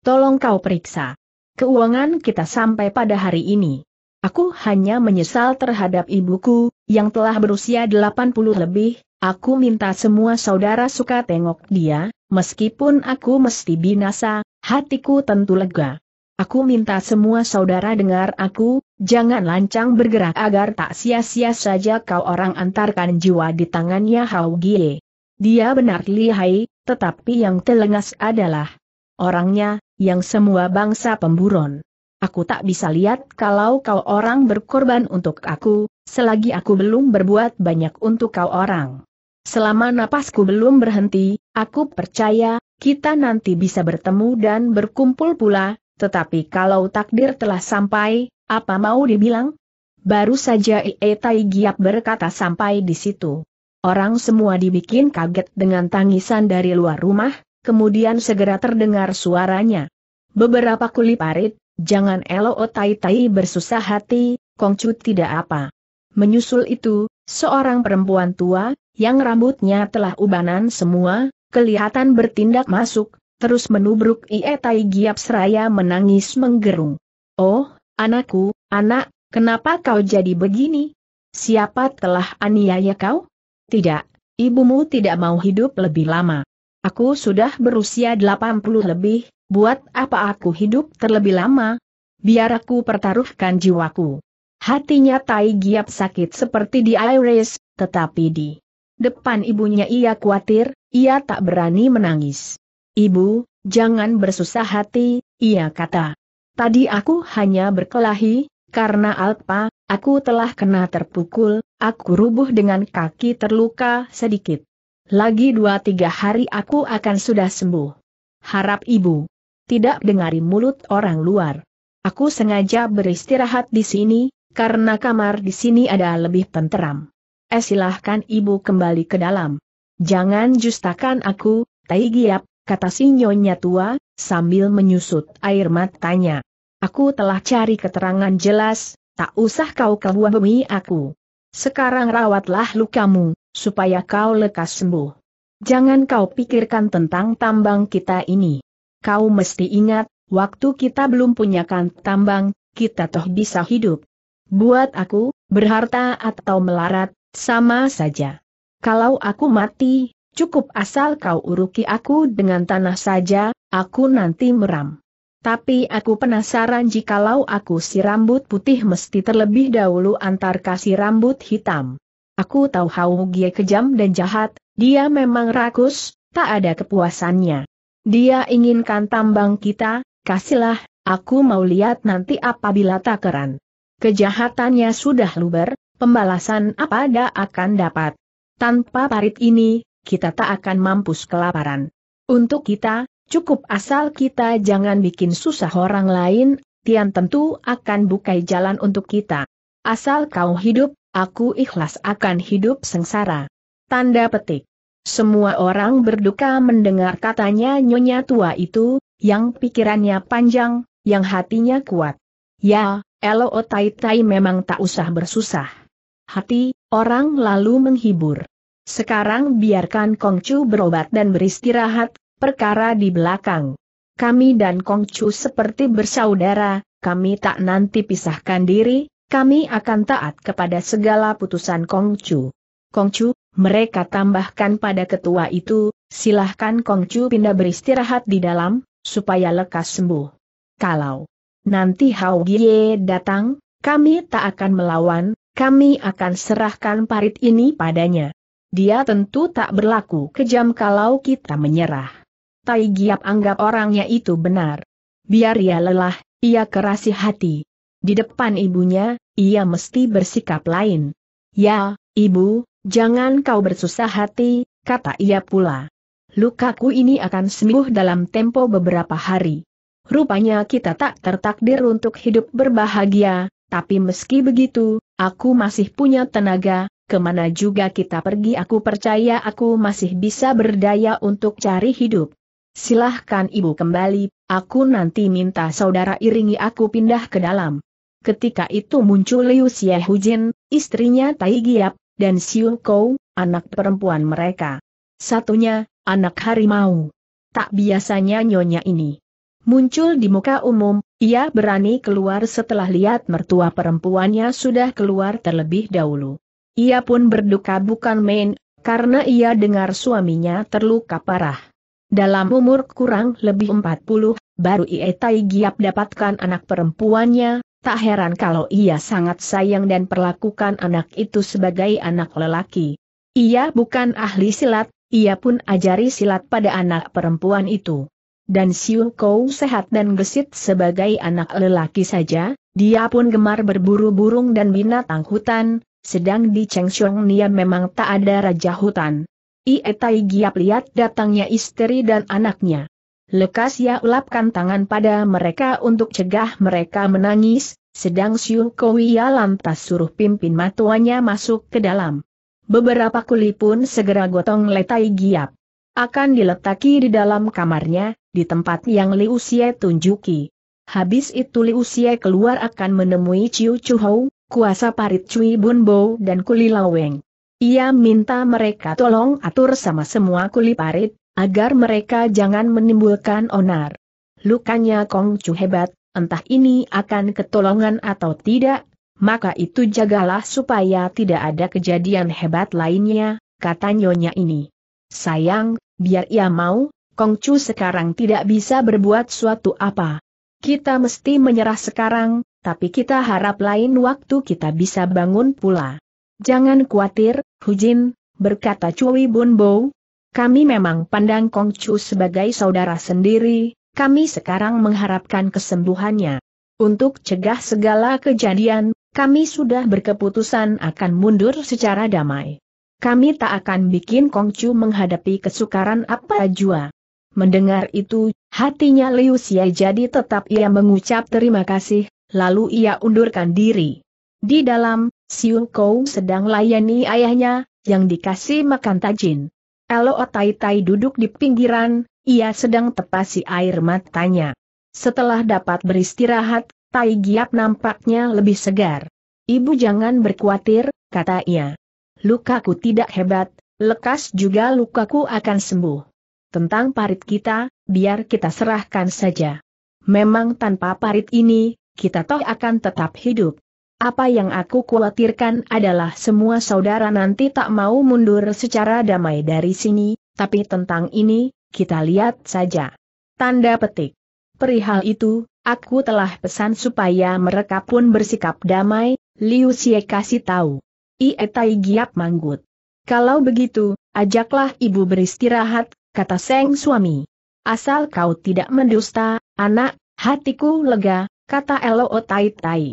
tolong kau periksa. Keuangan kita sampai pada hari ini. Aku hanya menyesal terhadap ibuku, yang telah berusia 80 lebih, aku minta semua saudara suka tengok dia, meskipun aku mesti binasa, hatiku tentu lega. Aku minta semua saudara dengar aku, jangan lancang bergerak agar tak sia-sia saja kau orang antarkan jiwa di tangannya Hao Gie. Dia benar lihai, tetapi yang telengas adalah orangnya, yang semua bangsa pemburon. Aku tak bisa lihat kalau kau orang berkorban untuk aku, selagi aku belum berbuat banyak untuk kau orang. Selama napasku belum berhenti, aku percaya, kita nanti bisa bertemu dan berkumpul pula, tetapi kalau takdir telah sampai, apa mau dibilang? Baru saja Ie Tai Giap berkata sampai di situ. Orang semua dibikin kaget dengan tangisan dari luar rumah, kemudian segera terdengar suaranya. Beberapa parit, Jangan elo tai tai bersusah hati, Kongcu tidak apa. Menyusul itu, seorang perempuan tua, yang rambutnya telah ubanan semua, kelihatan bertindak masuk, terus menubruk Ie Tai Giap Seraya menangis menggerung. Oh, anakku, anak, kenapa kau jadi begini? Siapa telah aniaya kau? Tidak, ibumu tidak mau hidup lebih lama. Aku sudah berusia 80 lebih, buat apa aku hidup terlebih lama? Biar aku pertaruhkan jiwaku. Hatinya Tai Giap sakit seperti di Iris, tetapi di depan ibunya ia khawatir, ia tak berani menangis. Ibu, jangan bersusah hati, ia kata. Tadi aku hanya berkelahi, karena Alpa, aku telah kena terpukul, aku rubuh dengan kaki terluka sedikit. Lagi dua tiga hari aku akan sudah sembuh. Harap ibu tidak dengari mulut orang luar. Aku sengaja beristirahat di sini, karena kamar di sini ada lebih tenteram. Eh silahkan ibu kembali ke dalam. Jangan justakan aku, Tai Giap, kata si nyonya tua, sambil menyusut air matanya. Aku telah cari keterangan jelas, tak usah kau bumi aku. Sekarang rawatlah lukamu, supaya kau lekas sembuh. Jangan kau pikirkan tentang tambang kita ini. Kau mesti ingat, waktu kita belum punya kan tambang, kita toh bisa hidup. Buat aku, berharta atau melarat, sama saja. Kalau aku mati, cukup asal kau uruki aku dengan tanah saja, aku nanti meram. Tapi aku penasaran jikalau aku si rambut putih mesti terlebih dahulu antar kasih rambut hitam. Aku tahu Hau Gie kejam dan jahat, dia memang rakus, tak ada kepuasannya. Dia inginkan tambang kita, kasihlah, aku mau lihat nanti apabila takeran. Kejahatannya sudah luber, pembalasan apa ada akan dapat. Tanpa parit ini, kita tak akan mampus kelaparan. Untuk kita, cukup asal kita jangan bikin susah orang lain, Tian tentu akan bukai jalan untuk kita. Asal kau hidup, aku ikhlas akan hidup sengsara. Tanda petik. Semua orang berduka mendengar katanya nyonya tua itu, yang pikirannya panjang, yang hatinya kuat. Ya, Elo Tai Tai memang tak usah bersusah. Hati, orang lalu menghibur. Sekarang biarkan Kongcu berobat dan beristirahat, perkara di belakang. Kami dan Kongcu seperti bersaudara, kami tak nanti pisahkan diri, kami akan taat kepada segala putusan Kongcu. Kongcu, mereka tambahkan pada ketua itu, silahkan Kongcu pindah beristirahat di dalam, supaya lekas sembuh. Kalau nanti Hao Gie datang, kami tak akan melawan, kami akan serahkan parit ini padanya. Dia tentu tak berlaku kejam kalau kita menyerah. Tai Giap anggap orangnya itu benar. Biar ia lelah, ia kerasi hati. Di depan ibunya, ia mesti bersikap lain. Ya, ibu, Jangan kau bersusah hati, kata ia pula. Lukaku ini akan sembuh dalam tempo beberapa hari. Rupanya kita tak tertakdir untuk hidup berbahagia, tapi meski begitu, aku masih punya tenaga, kemana juga kita pergi aku percaya aku masih bisa berdaya untuk cari hidup. Silahkan ibu kembali, aku nanti minta saudara iringi aku pindah ke dalam. Ketika itu muncul Liu Xiehujin, istrinya Tai Giap, dan Siu Kou, anak perempuan mereka. Satunya, anak harimau. Tak biasanya nyonya ini. Muncul di muka umum, ia berani keluar setelah lihat mertua perempuannya sudah keluar terlebih dahulu. Ia pun berduka bukan main, karena ia dengar suaminya terluka parah. Dalam umur kurang lebih 40, baru Ie Tai Giap dapatkan anak perempuannya, Tak heran kalau ia sangat sayang dan perlakukan anak itu sebagai anak lelaki. Ia bukan ahli silat, ia pun ajari silat pada anak perempuan itu. Dan Siu Kou sehat dan gesit sebagai anak lelaki saja, dia pun gemar berburu burung dan binatang hutan, sedang di Cheng Xiong Nian memang tak ada raja hutan. Ie Tai Giap lihat datangnya istri dan anaknya. Lekas ia ulapkan tangan pada mereka untuk cegah mereka menangis, sedang Siu Kowia lantas suruh pimpin matuannya masuk ke dalam. Beberapa kuli pun segera gotong letai giap. Akan diletaki di dalam kamarnya, di tempat yang Liu Xie tunjuki. Habis itu Liu Xie keluar akan menemui Ciu Chu Hou, kuasa parit Cui Bun Bo dan kuli Laweng. Ia minta mereka tolong atur sama semua kuli parit, agar mereka jangan menimbulkan onar. Lukanya Kong Chu hebat, entah ini akan ketolongan atau tidak, maka itu jagalah supaya tidak ada kejadian hebat lainnya, kata nyonya ini. Sayang, biar ia mau, Kong Chu sekarang tidak bisa berbuat suatu apa. Kita mesti menyerah sekarang, tapi kita harap lain waktu kita bisa bangun pula. Jangan khawatir, Hujin, berkata Cui Bunbo, kami memang pandang Kongcu sebagai saudara sendiri, kami sekarang mengharapkan kesembuhannya. Untuk cegah segala kejadian, kami sudah berkeputusan akan mundur secara damai. Kami tak akan bikin Kongcu menghadapi kesukaran apa jua. Mendengar itu, hatinya Liu Xie jadi tetap ia mengucap terima kasih, lalu ia undurkan diri. Di dalam, Siung Kou sedang layani ayahnya, yang dikasih makan tajin. Elo Otai Tai duduk di pinggiran, ia sedang tepasi air matanya. Setelah dapat beristirahat, Tai Giap nampaknya lebih segar. Ibu jangan berkhawatir, kata ia. Lukaku tidak hebat, lekas juga lukaku akan sembuh. Tentang parit kita, biar kita serahkan saja. Memang tanpa parit ini, kita toh akan tetap hidup. Apa yang aku khawatirkan adalah semua saudara nanti tak mau mundur secara damai dari sini, tapi tentang ini, kita lihat saja. Tanda petik. Perihal itu, aku telah pesan supaya mereka pun bersikap damai, Liu Xie kasih tahu. Tai giap manggut. Kalau begitu, ajaklah ibu beristirahat, kata Seng suami. Asal kau tidak mendusta, anak, hatiku lega, kata Elo Tai Tai.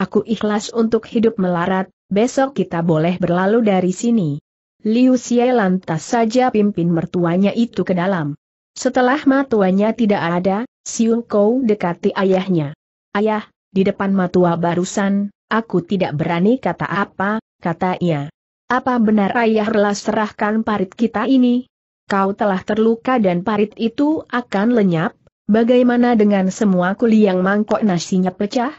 Aku ikhlas untuk hidup melarat, besok kita boleh berlalu dari sini. Liu Xie lantas saja pimpin mertuanya itu ke dalam. Setelah matuanya tidak ada, Siu Kou dekati ayahnya. Ayah, di depan matua barusan, aku tidak berani kata apa, kata ia. Apa benar ayah rela serahkan parit kita ini? Kau telah terluka dan parit itu akan lenyap, bagaimana dengan semua kuli yang mangkok nasinya pecah?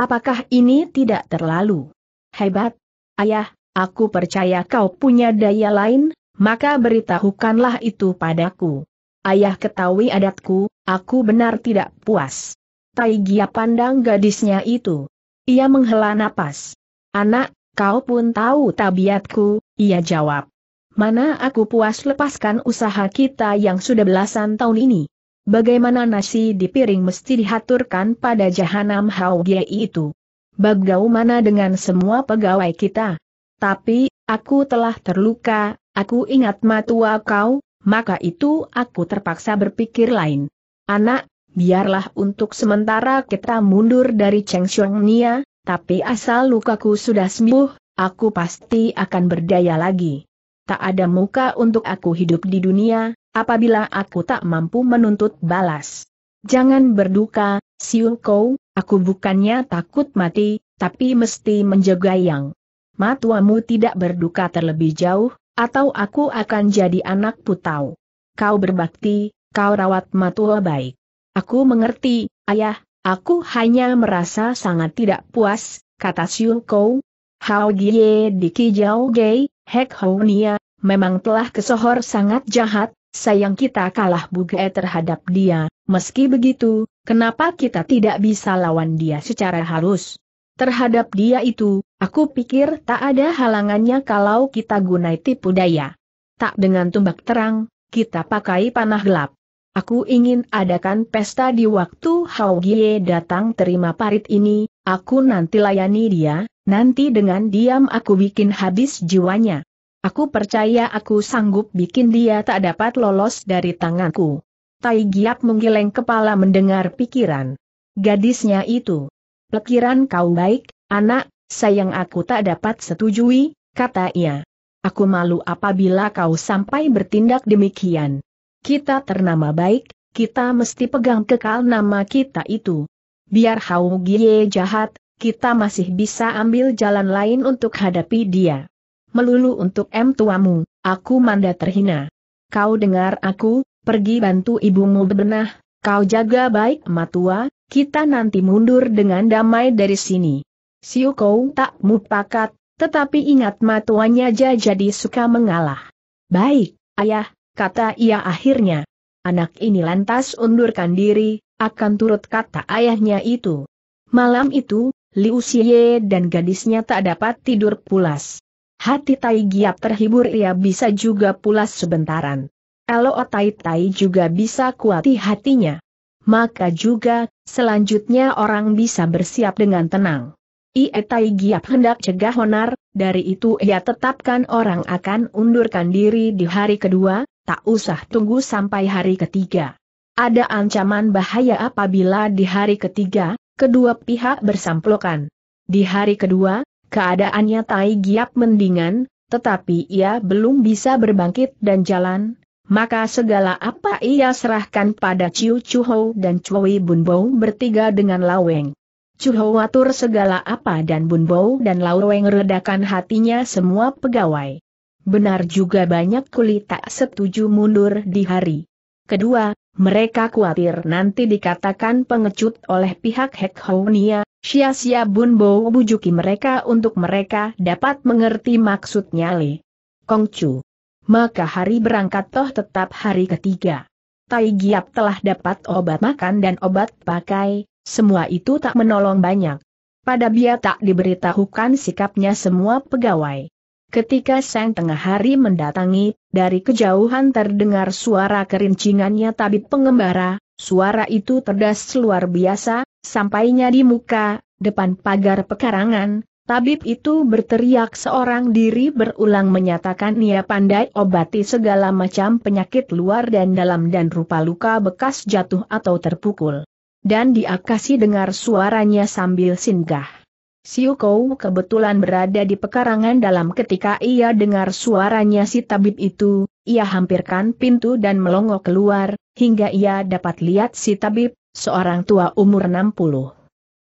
Apakah ini tidak terlalu hebat? Ayah, aku percaya kau punya daya lain, maka beritahukanlah itu padaku. Ayah ketahui adatku, aku benar tidak puas. Taigia pandang gadisnya itu. Ia menghela napas. Anak, kau pun tahu tabiatku, ia jawab. Mana aku puas lepaskan usaha kita yang sudah belasan tahun ini bagaimana nasi di piring mesti dihaturkan pada jahanam hau dia itu. Bagaimana dengan semua pegawai kita? Tapi, aku telah terluka, aku ingat matua kau, maka itu aku terpaksa berpikir lain. Anak, biarlah untuk sementara kita mundur dari Cheng Xiong Nia, tapi asal lukaku sudah sembuh, aku pasti akan berdaya lagi. Tak ada muka untuk aku hidup di dunia, apabila aku tak mampu menuntut balas. Jangan berduka, Siu Kou, aku bukannya takut mati, tapi mesti menjaga yang matuamu tidak berduka terlebih jauh, atau aku akan jadi anak putau. Kau berbakti, kau rawat matua baik. Aku mengerti, ayah, aku hanya merasa sangat tidak puas, kata Siu Kou. Hao Gie Diki Jiao Gei, Hek Hounia, memang telah kesohor sangat jahat, Sayang kita kalah bugae terhadap dia, meski begitu, kenapa kita tidak bisa lawan dia secara halus? Terhadap dia itu, aku pikir tak ada halangannya kalau kita gunai tipu daya. Tak dengan tumbak terang, kita pakai panah gelap. Aku ingin adakan pesta di waktu Hao Gie datang terima parit ini, aku nanti layani dia, nanti dengan diam aku bikin habis jiwanya. Aku percaya aku sanggup bikin dia tak dapat lolos dari tanganku. Tai Giap menggeleng kepala mendengar pikiran. Gadisnya itu. Pikiran kau baik, anak, sayang aku tak dapat setujui, kata ia. Aku malu apabila kau sampai bertindak demikian. Kita ternama baik, kita mesti pegang kekal nama kita itu. Biar Hau Gie jahat, kita masih bisa ambil jalan lain untuk hadapi dia melulu untuk M tuamu, aku manda terhina. Kau dengar aku, pergi bantu ibumu bebenah, kau jaga baik matua, kita nanti mundur dengan damai dari sini. Siu kau tak mupakat, tetapi ingat matuanya aja jadi suka mengalah. Baik, ayah, kata ia akhirnya. Anak ini lantas undurkan diri, akan turut kata ayahnya itu. Malam itu, Liu Xie dan gadisnya tak dapat tidur pulas. Hati Tai Giap terhibur ia bisa juga pulas sebentaran. Elo Tai Tai juga bisa kuati hatinya. Maka juga, selanjutnya orang bisa bersiap dengan tenang. Ie Tai Giap hendak cegah Honar, dari itu ia tetapkan orang akan undurkan diri di hari kedua, tak usah tunggu sampai hari ketiga. Ada ancaman bahaya apabila di hari ketiga, kedua pihak bersamplokan. Di hari kedua, Keadaannya tai giap mendingan, tetapi ia belum bisa berbangkit dan jalan, maka segala apa ia serahkan pada Ciu Chuho dan Chui Bunbou bertiga dengan Laweng. Chuho atur segala apa dan Bunbou dan Laweng redakan hatinya semua pegawai. Benar juga banyak kulit tak setuju mundur di hari Kedua, mereka khawatir nanti dikatakan pengecut oleh pihak Hek Hounia, sia-sia Bunbo bujuki mereka untuk mereka dapat mengerti maksudnya Li. Kongcu. Maka hari berangkat toh tetap hari ketiga. Tai Giap telah dapat obat makan dan obat pakai, semua itu tak menolong banyak. Pada biar tak diberitahukan sikapnya semua pegawai. Ketika sang tengah hari mendatangi, dari kejauhan terdengar suara kerincingannya tabib pengembara, suara itu terdas luar biasa, sampainya di muka, depan pagar pekarangan, tabib itu berteriak seorang diri berulang menyatakan ia pandai obati segala macam penyakit luar dan dalam dan rupa luka bekas jatuh atau terpukul. Dan diakasi dengar suaranya sambil singgah. Siu Kou kebetulan berada di pekarangan dalam ketika ia dengar suaranya si tabib itu, ia hampirkan pintu dan melongo keluar, hingga ia dapat lihat si tabib, seorang tua umur 60.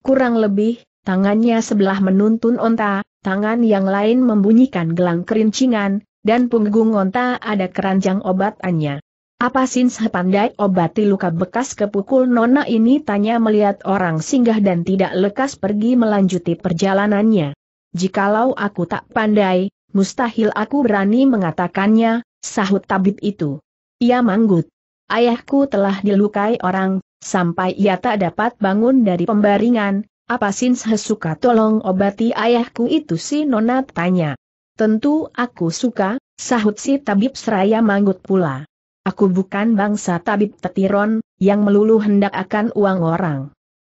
Kurang lebih, tangannya sebelah menuntun onta, tangan yang lain membunyikan gelang kerincingan, dan punggung onta ada keranjang obatannya. Apa sins pandai obati luka bekas kepukul nona ini tanya melihat orang singgah dan tidak lekas pergi melanjuti perjalanannya. Jikalau aku tak pandai, mustahil aku berani mengatakannya, sahut tabib itu. Ia manggut. Ayahku telah dilukai orang, sampai ia tak dapat bangun dari pembaringan, apa sins suka tolong obati ayahku itu si nona tanya. Tentu aku suka, sahut si tabib seraya manggut pula. Aku bukan bangsa tabib tetiron, yang melulu hendak akan uang orang.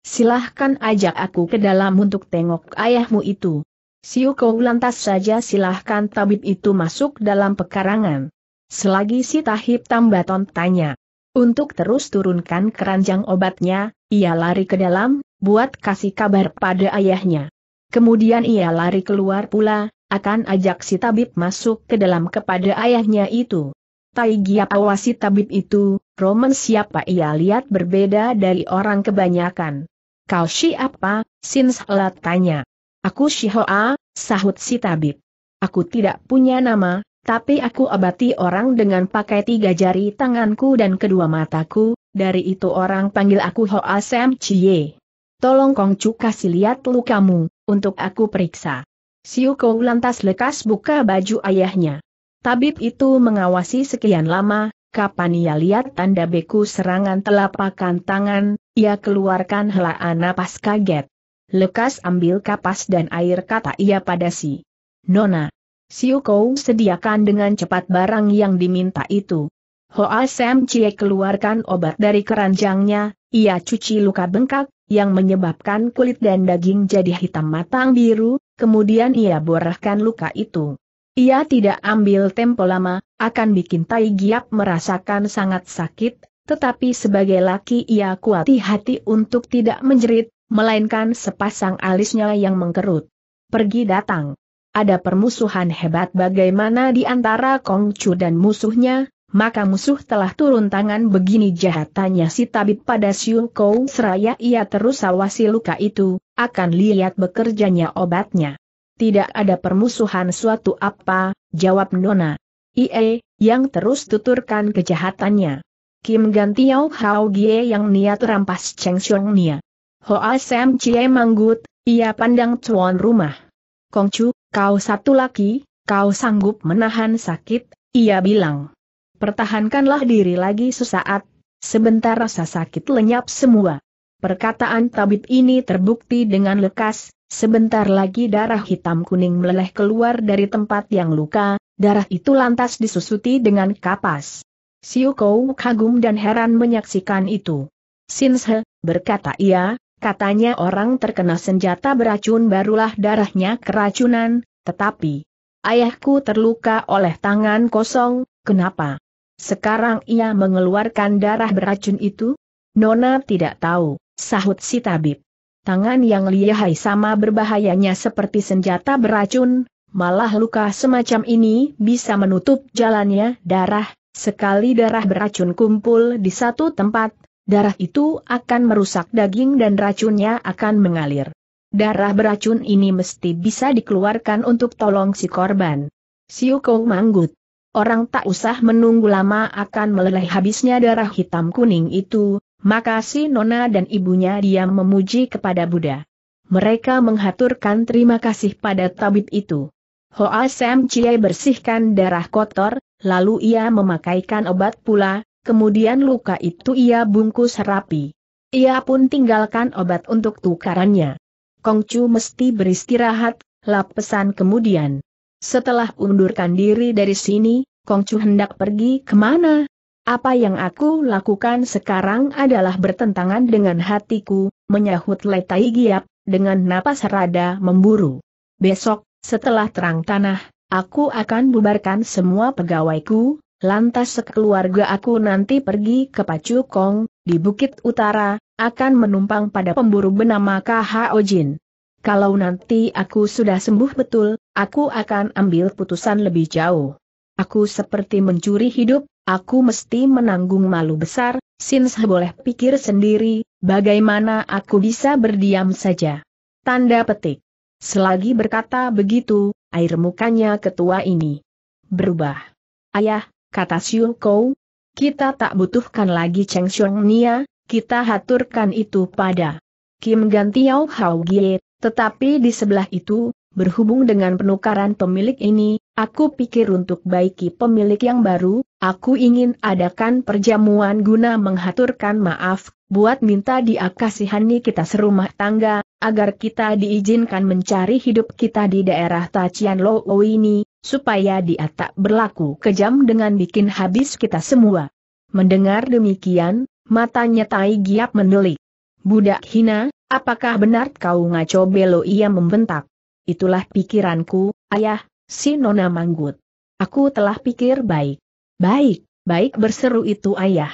Silahkan ajak aku ke dalam untuk tengok ayahmu itu. Siu kau lantas saja silahkan tabib itu masuk dalam pekarangan. Selagi si tahib tambaton tanya. Untuk terus turunkan keranjang obatnya, ia lari ke dalam, buat kasih kabar pada ayahnya. Kemudian ia lari keluar pula, akan ajak si tabib masuk ke dalam kepada ayahnya itu. Tai Gia awasi tabib itu, Roman siapa ia lihat berbeda dari orang kebanyakan. Kau siapa? Sin tanya. Aku Shihoa, sahut si tabib. Aku tidak punya nama, tapi aku abati orang dengan pakai tiga jari tanganku dan kedua mataku, dari itu orang panggil aku Hoa Sam Chie. Tolong Kong Chu kasih lihat lukamu, untuk aku periksa. Siu Kou lantas lekas buka baju ayahnya. Tabib itu mengawasi sekian lama, kapan ia lihat tanda beku serangan telapakan tangan, ia keluarkan helaan napas kaget. Lekas ambil kapas dan air kata ia pada si. Nona. Siu Kou sediakan dengan cepat barang yang diminta itu. Hoa Sam Chie keluarkan obat dari keranjangnya, ia cuci luka bengkak, yang menyebabkan kulit dan daging jadi hitam matang biru, kemudian ia borahkan luka itu. Ia tidak ambil tempo lama, akan bikin Tai Giap merasakan sangat sakit, tetapi sebagai laki ia kuati hati untuk tidak menjerit, melainkan sepasang alisnya yang mengkerut. Pergi datang. Ada permusuhan hebat bagaimana di antara Kong Chu dan musuhnya, maka musuh telah turun tangan begini jahatannya si tabib pada Siu Kou seraya ia terus awasi luka itu, akan lihat bekerjanya obatnya. Tidak ada permusuhan suatu apa, jawab Nona. Ie, yang terus tuturkan kejahatannya. Kim ganti Yau Hao Gie yang niat rampas Cheng Xiong Nia. Hoa Sam Chie manggut, ia pandang tuan rumah. Kong Chu, kau satu laki, kau sanggup menahan sakit, ia bilang. Pertahankanlah diri lagi sesaat, sebentar rasa sakit lenyap semua. Perkataan tabib ini terbukti dengan lekas, Sebentar lagi darah hitam kuning meleleh keluar dari tempat yang luka, darah itu lantas disusuti dengan kapas. Siu Kou kagum dan heran menyaksikan itu. Sinshe, berkata ia, katanya orang terkena senjata beracun barulah darahnya keracunan, tetapi ayahku terluka oleh tangan kosong, kenapa? Sekarang ia mengeluarkan darah beracun itu? Nona tidak tahu, sahut si tabib tangan yang lihai sama berbahayanya seperti senjata beracun, malah luka semacam ini bisa menutup jalannya darah, sekali darah beracun kumpul di satu tempat, darah itu akan merusak daging dan racunnya akan mengalir. Darah beracun ini mesti bisa dikeluarkan untuk tolong si korban. Siu manggut. Orang tak usah menunggu lama akan meleleh habisnya darah hitam kuning itu, maka si Nona dan ibunya diam memuji kepada Buddha. Mereka menghaturkan terima kasih pada tabib itu. Hoa Sam Chie bersihkan darah kotor, lalu ia memakaikan obat pula, kemudian luka itu ia bungkus rapi. Ia pun tinggalkan obat untuk tukarannya. Kong Chu mesti beristirahat, lap pesan kemudian. Setelah undurkan diri dari sini, Kong Chu hendak pergi kemana? Apa yang aku lakukan sekarang adalah bertentangan dengan hatiku, menyahut Letai Giap, dengan napas rada memburu. Besok, setelah terang tanah, aku akan bubarkan semua pegawaiku, lantas sekeluarga aku nanti pergi ke Pacu Kong, di Bukit Utara, akan menumpang pada pemburu bernama K.H. Ojin. Kalau nanti aku sudah sembuh betul, aku akan ambil putusan lebih jauh. Aku seperti mencuri hidup, aku mesti menanggung malu besar, Sins boleh pikir sendiri, bagaimana aku bisa berdiam saja. Tanda petik. Selagi berkata begitu, air mukanya ketua ini berubah. Ayah, kata Siu Kou, kita tak butuhkan lagi Cheng Xiong Nia, kita haturkan itu pada Kim Gantiao Hao Gie, tetapi di sebelah itu, berhubung dengan penukaran pemilik ini, aku pikir untuk baiki pemilik yang baru, Aku ingin adakan perjamuan guna menghaturkan maaf, buat minta dia kasihani kita serumah tangga, agar kita diizinkan mencari hidup kita di daerah Tachian Lo ini, supaya dia tak berlaku kejam dengan bikin habis kita semua. Mendengar demikian, matanya Tai Giap mendelik. Budak hina, apakah benar kau ngaco belo ia membentak? Itulah pikiranku, ayah, si Nona Manggut. Aku telah pikir baik. Baik, baik berseru itu ayah.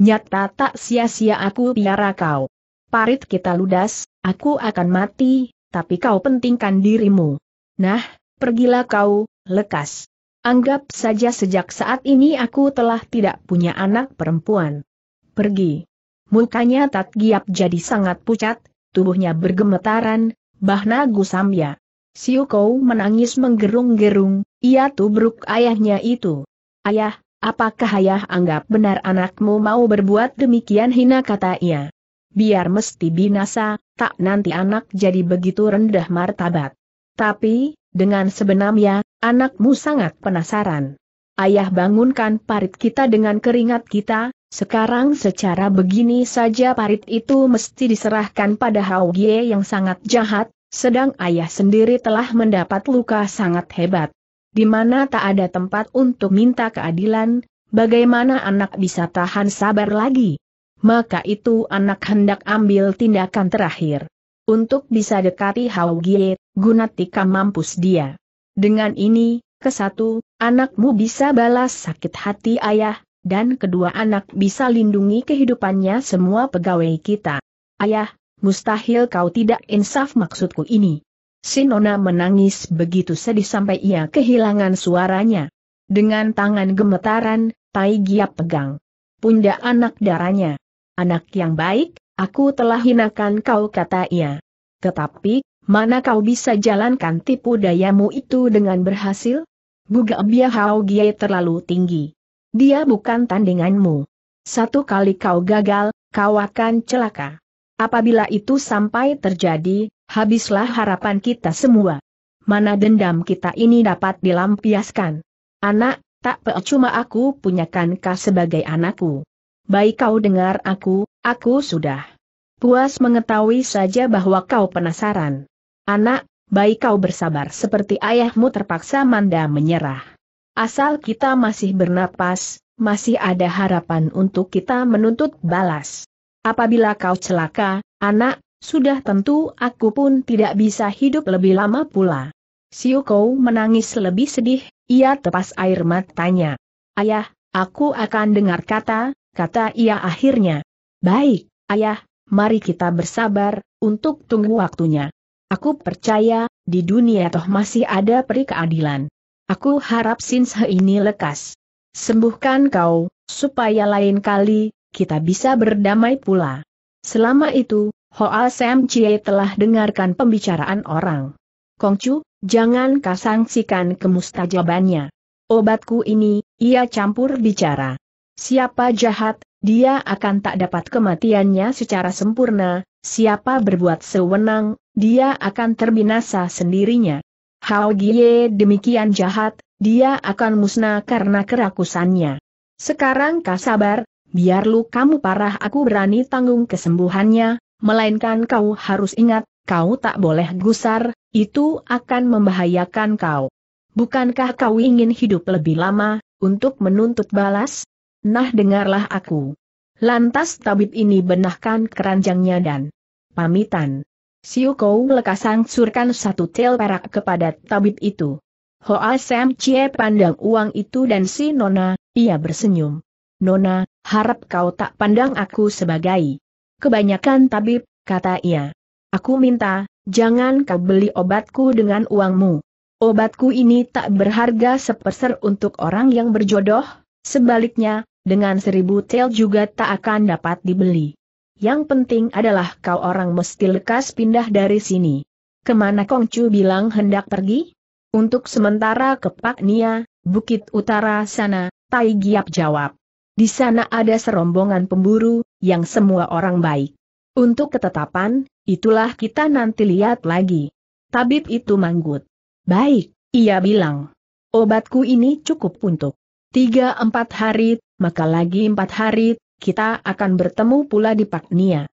Nyata tak sia-sia aku piara kau. Parit kita ludas, aku akan mati, tapi kau pentingkan dirimu. Nah, pergilah kau, lekas. Anggap saja sejak saat ini aku telah tidak punya anak perempuan. Pergi. Mukanya Tat Giap jadi sangat pucat, tubuhnya bergemetaran, bahna ya. Siu kau menangis menggerung-gerung, ia tubruk ayahnya itu. Ayah, apakah ayah anggap benar anakmu mau berbuat demikian hina kata ia. Biar mesti binasa, tak nanti anak jadi begitu rendah martabat. Tapi, dengan sebenarnya, anakmu sangat penasaran. Ayah bangunkan parit kita dengan keringat kita, sekarang secara begini saja parit itu mesti diserahkan pada Hao yang sangat jahat, sedang ayah sendiri telah mendapat luka sangat hebat di mana tak ada tempat untuk minta keadilan, bagaimana anak bisa tahan sabar lagi? Maka itu anak hendak ambil tindakan terakhir. Untuk bisa dekati Hao Gie, tika mampus dia. Dengan ini, kesatu, anakmu bisa balas sakit hati ayah, dan kedua anak bisa lindungi kehidupannya semua pegawai kita. Ayah, mustahil kau tidak insaf maksudku ini. Sinona menangis begitu sedih sampai ia kehilangan suaranya. Dengan tangan gemetaran, Tai Giap pegang pundak anak darahnya. Anak yang baik, aku telah hinakan kau kata ia. Tetapi, mana kau bisa jalankan tipu dayamu itu dengan berhasil? Buga Bia Hao Gie terlalu tinggi. Dia bukan tandinganmu. Satu kali kau gagal, kau akan celaka. Apabila itu sampai terjadi, habislah harapan kita semua. Mana dendam kita ini dapat dilampiaskan? Anak, tak pe cuma aku punyakan kau sebagai anakku. Baik kau dengar aku, aku sudah. Puas mengetahui saja bahwa kau penasaran. Anak, baik kau bersabar seperti ayahmu terpaksa manda menyerah. Asal kita masih bernapas, masih ada harapan untuk kita menuntut balas. Apabila kau celaka, anak, sudah tentu aku pun tidak bisa hidup lebih lama pula. Siu Kou menangis lebih sedih, ia tepas air matanya. Ayah, aku akan dengar kata, kata ia akhirnya. Baik, ayah, mari kita bersabar, untuk tunggu waktunya. Aku percaya, di dunia toh masih ada peri keadilan. Aku harap Sinse ini lekas. Sembuhkan kau, supaya lain kali, kita bisa berdamai pula. Selama itu, Hoa Sam Chie telah dengarkan pembicaraan orang. Kongcu, jangan kasangsikan kemustajabannya. Obatku ini, ia campur bicara. Siapa jahat, dia akan tak dapat kematiannya secara sempurna, siapa berbuat sewenang, dia akan terbinasa sendirinya. Hao Gie demikian jahat, dia akan musnah karena kerakusannya. Sekarang kasabar, biar lu kamu parah aku berani tanggung kesembuhannya, Melainkan kau harus ingat, kau tak boleh gusar, itu akan membahayakan kau. Bukankah kau ingin hidup lebih lama, untuk menuntut balas? Nah dengarlah aku. Lantas tabib ini benahkan keranjangnya dan pamitan. Siu Kau lekas surkan satu tel perak kepada tabib itu. Hoa Sam Chie pandang uang itu dan si Nona, ia bersenyum. Nona, harap kau tak pandang aku sebagai kebanyakan tabib, kata ia. Aku minta, jangan kau beli obatku dengan uangmu. Obatku ini tak berharga seperser untuk orang yang berjodoh, sebaliknya, dengan seribu tel juga tak akan dapat dibeli. Yang penting adalah kau orang mesti lekas pindah dari sini. Kemana Kongcu bilang hendak pergi? Untuk sementara ke Pak Nia, Bukit Utara sana, Tai Giap jawab. Di sana ada serombongan pemburu, yang semua orang baik. Untuk ketetapan, itulah kita nanti lihat lagi. Tabib itu manggut. Baik, ia bilang. Obatku ini cukup untuk tiga empat hari, maka lagi empat hari, kita akan bertemu pula di Paknia.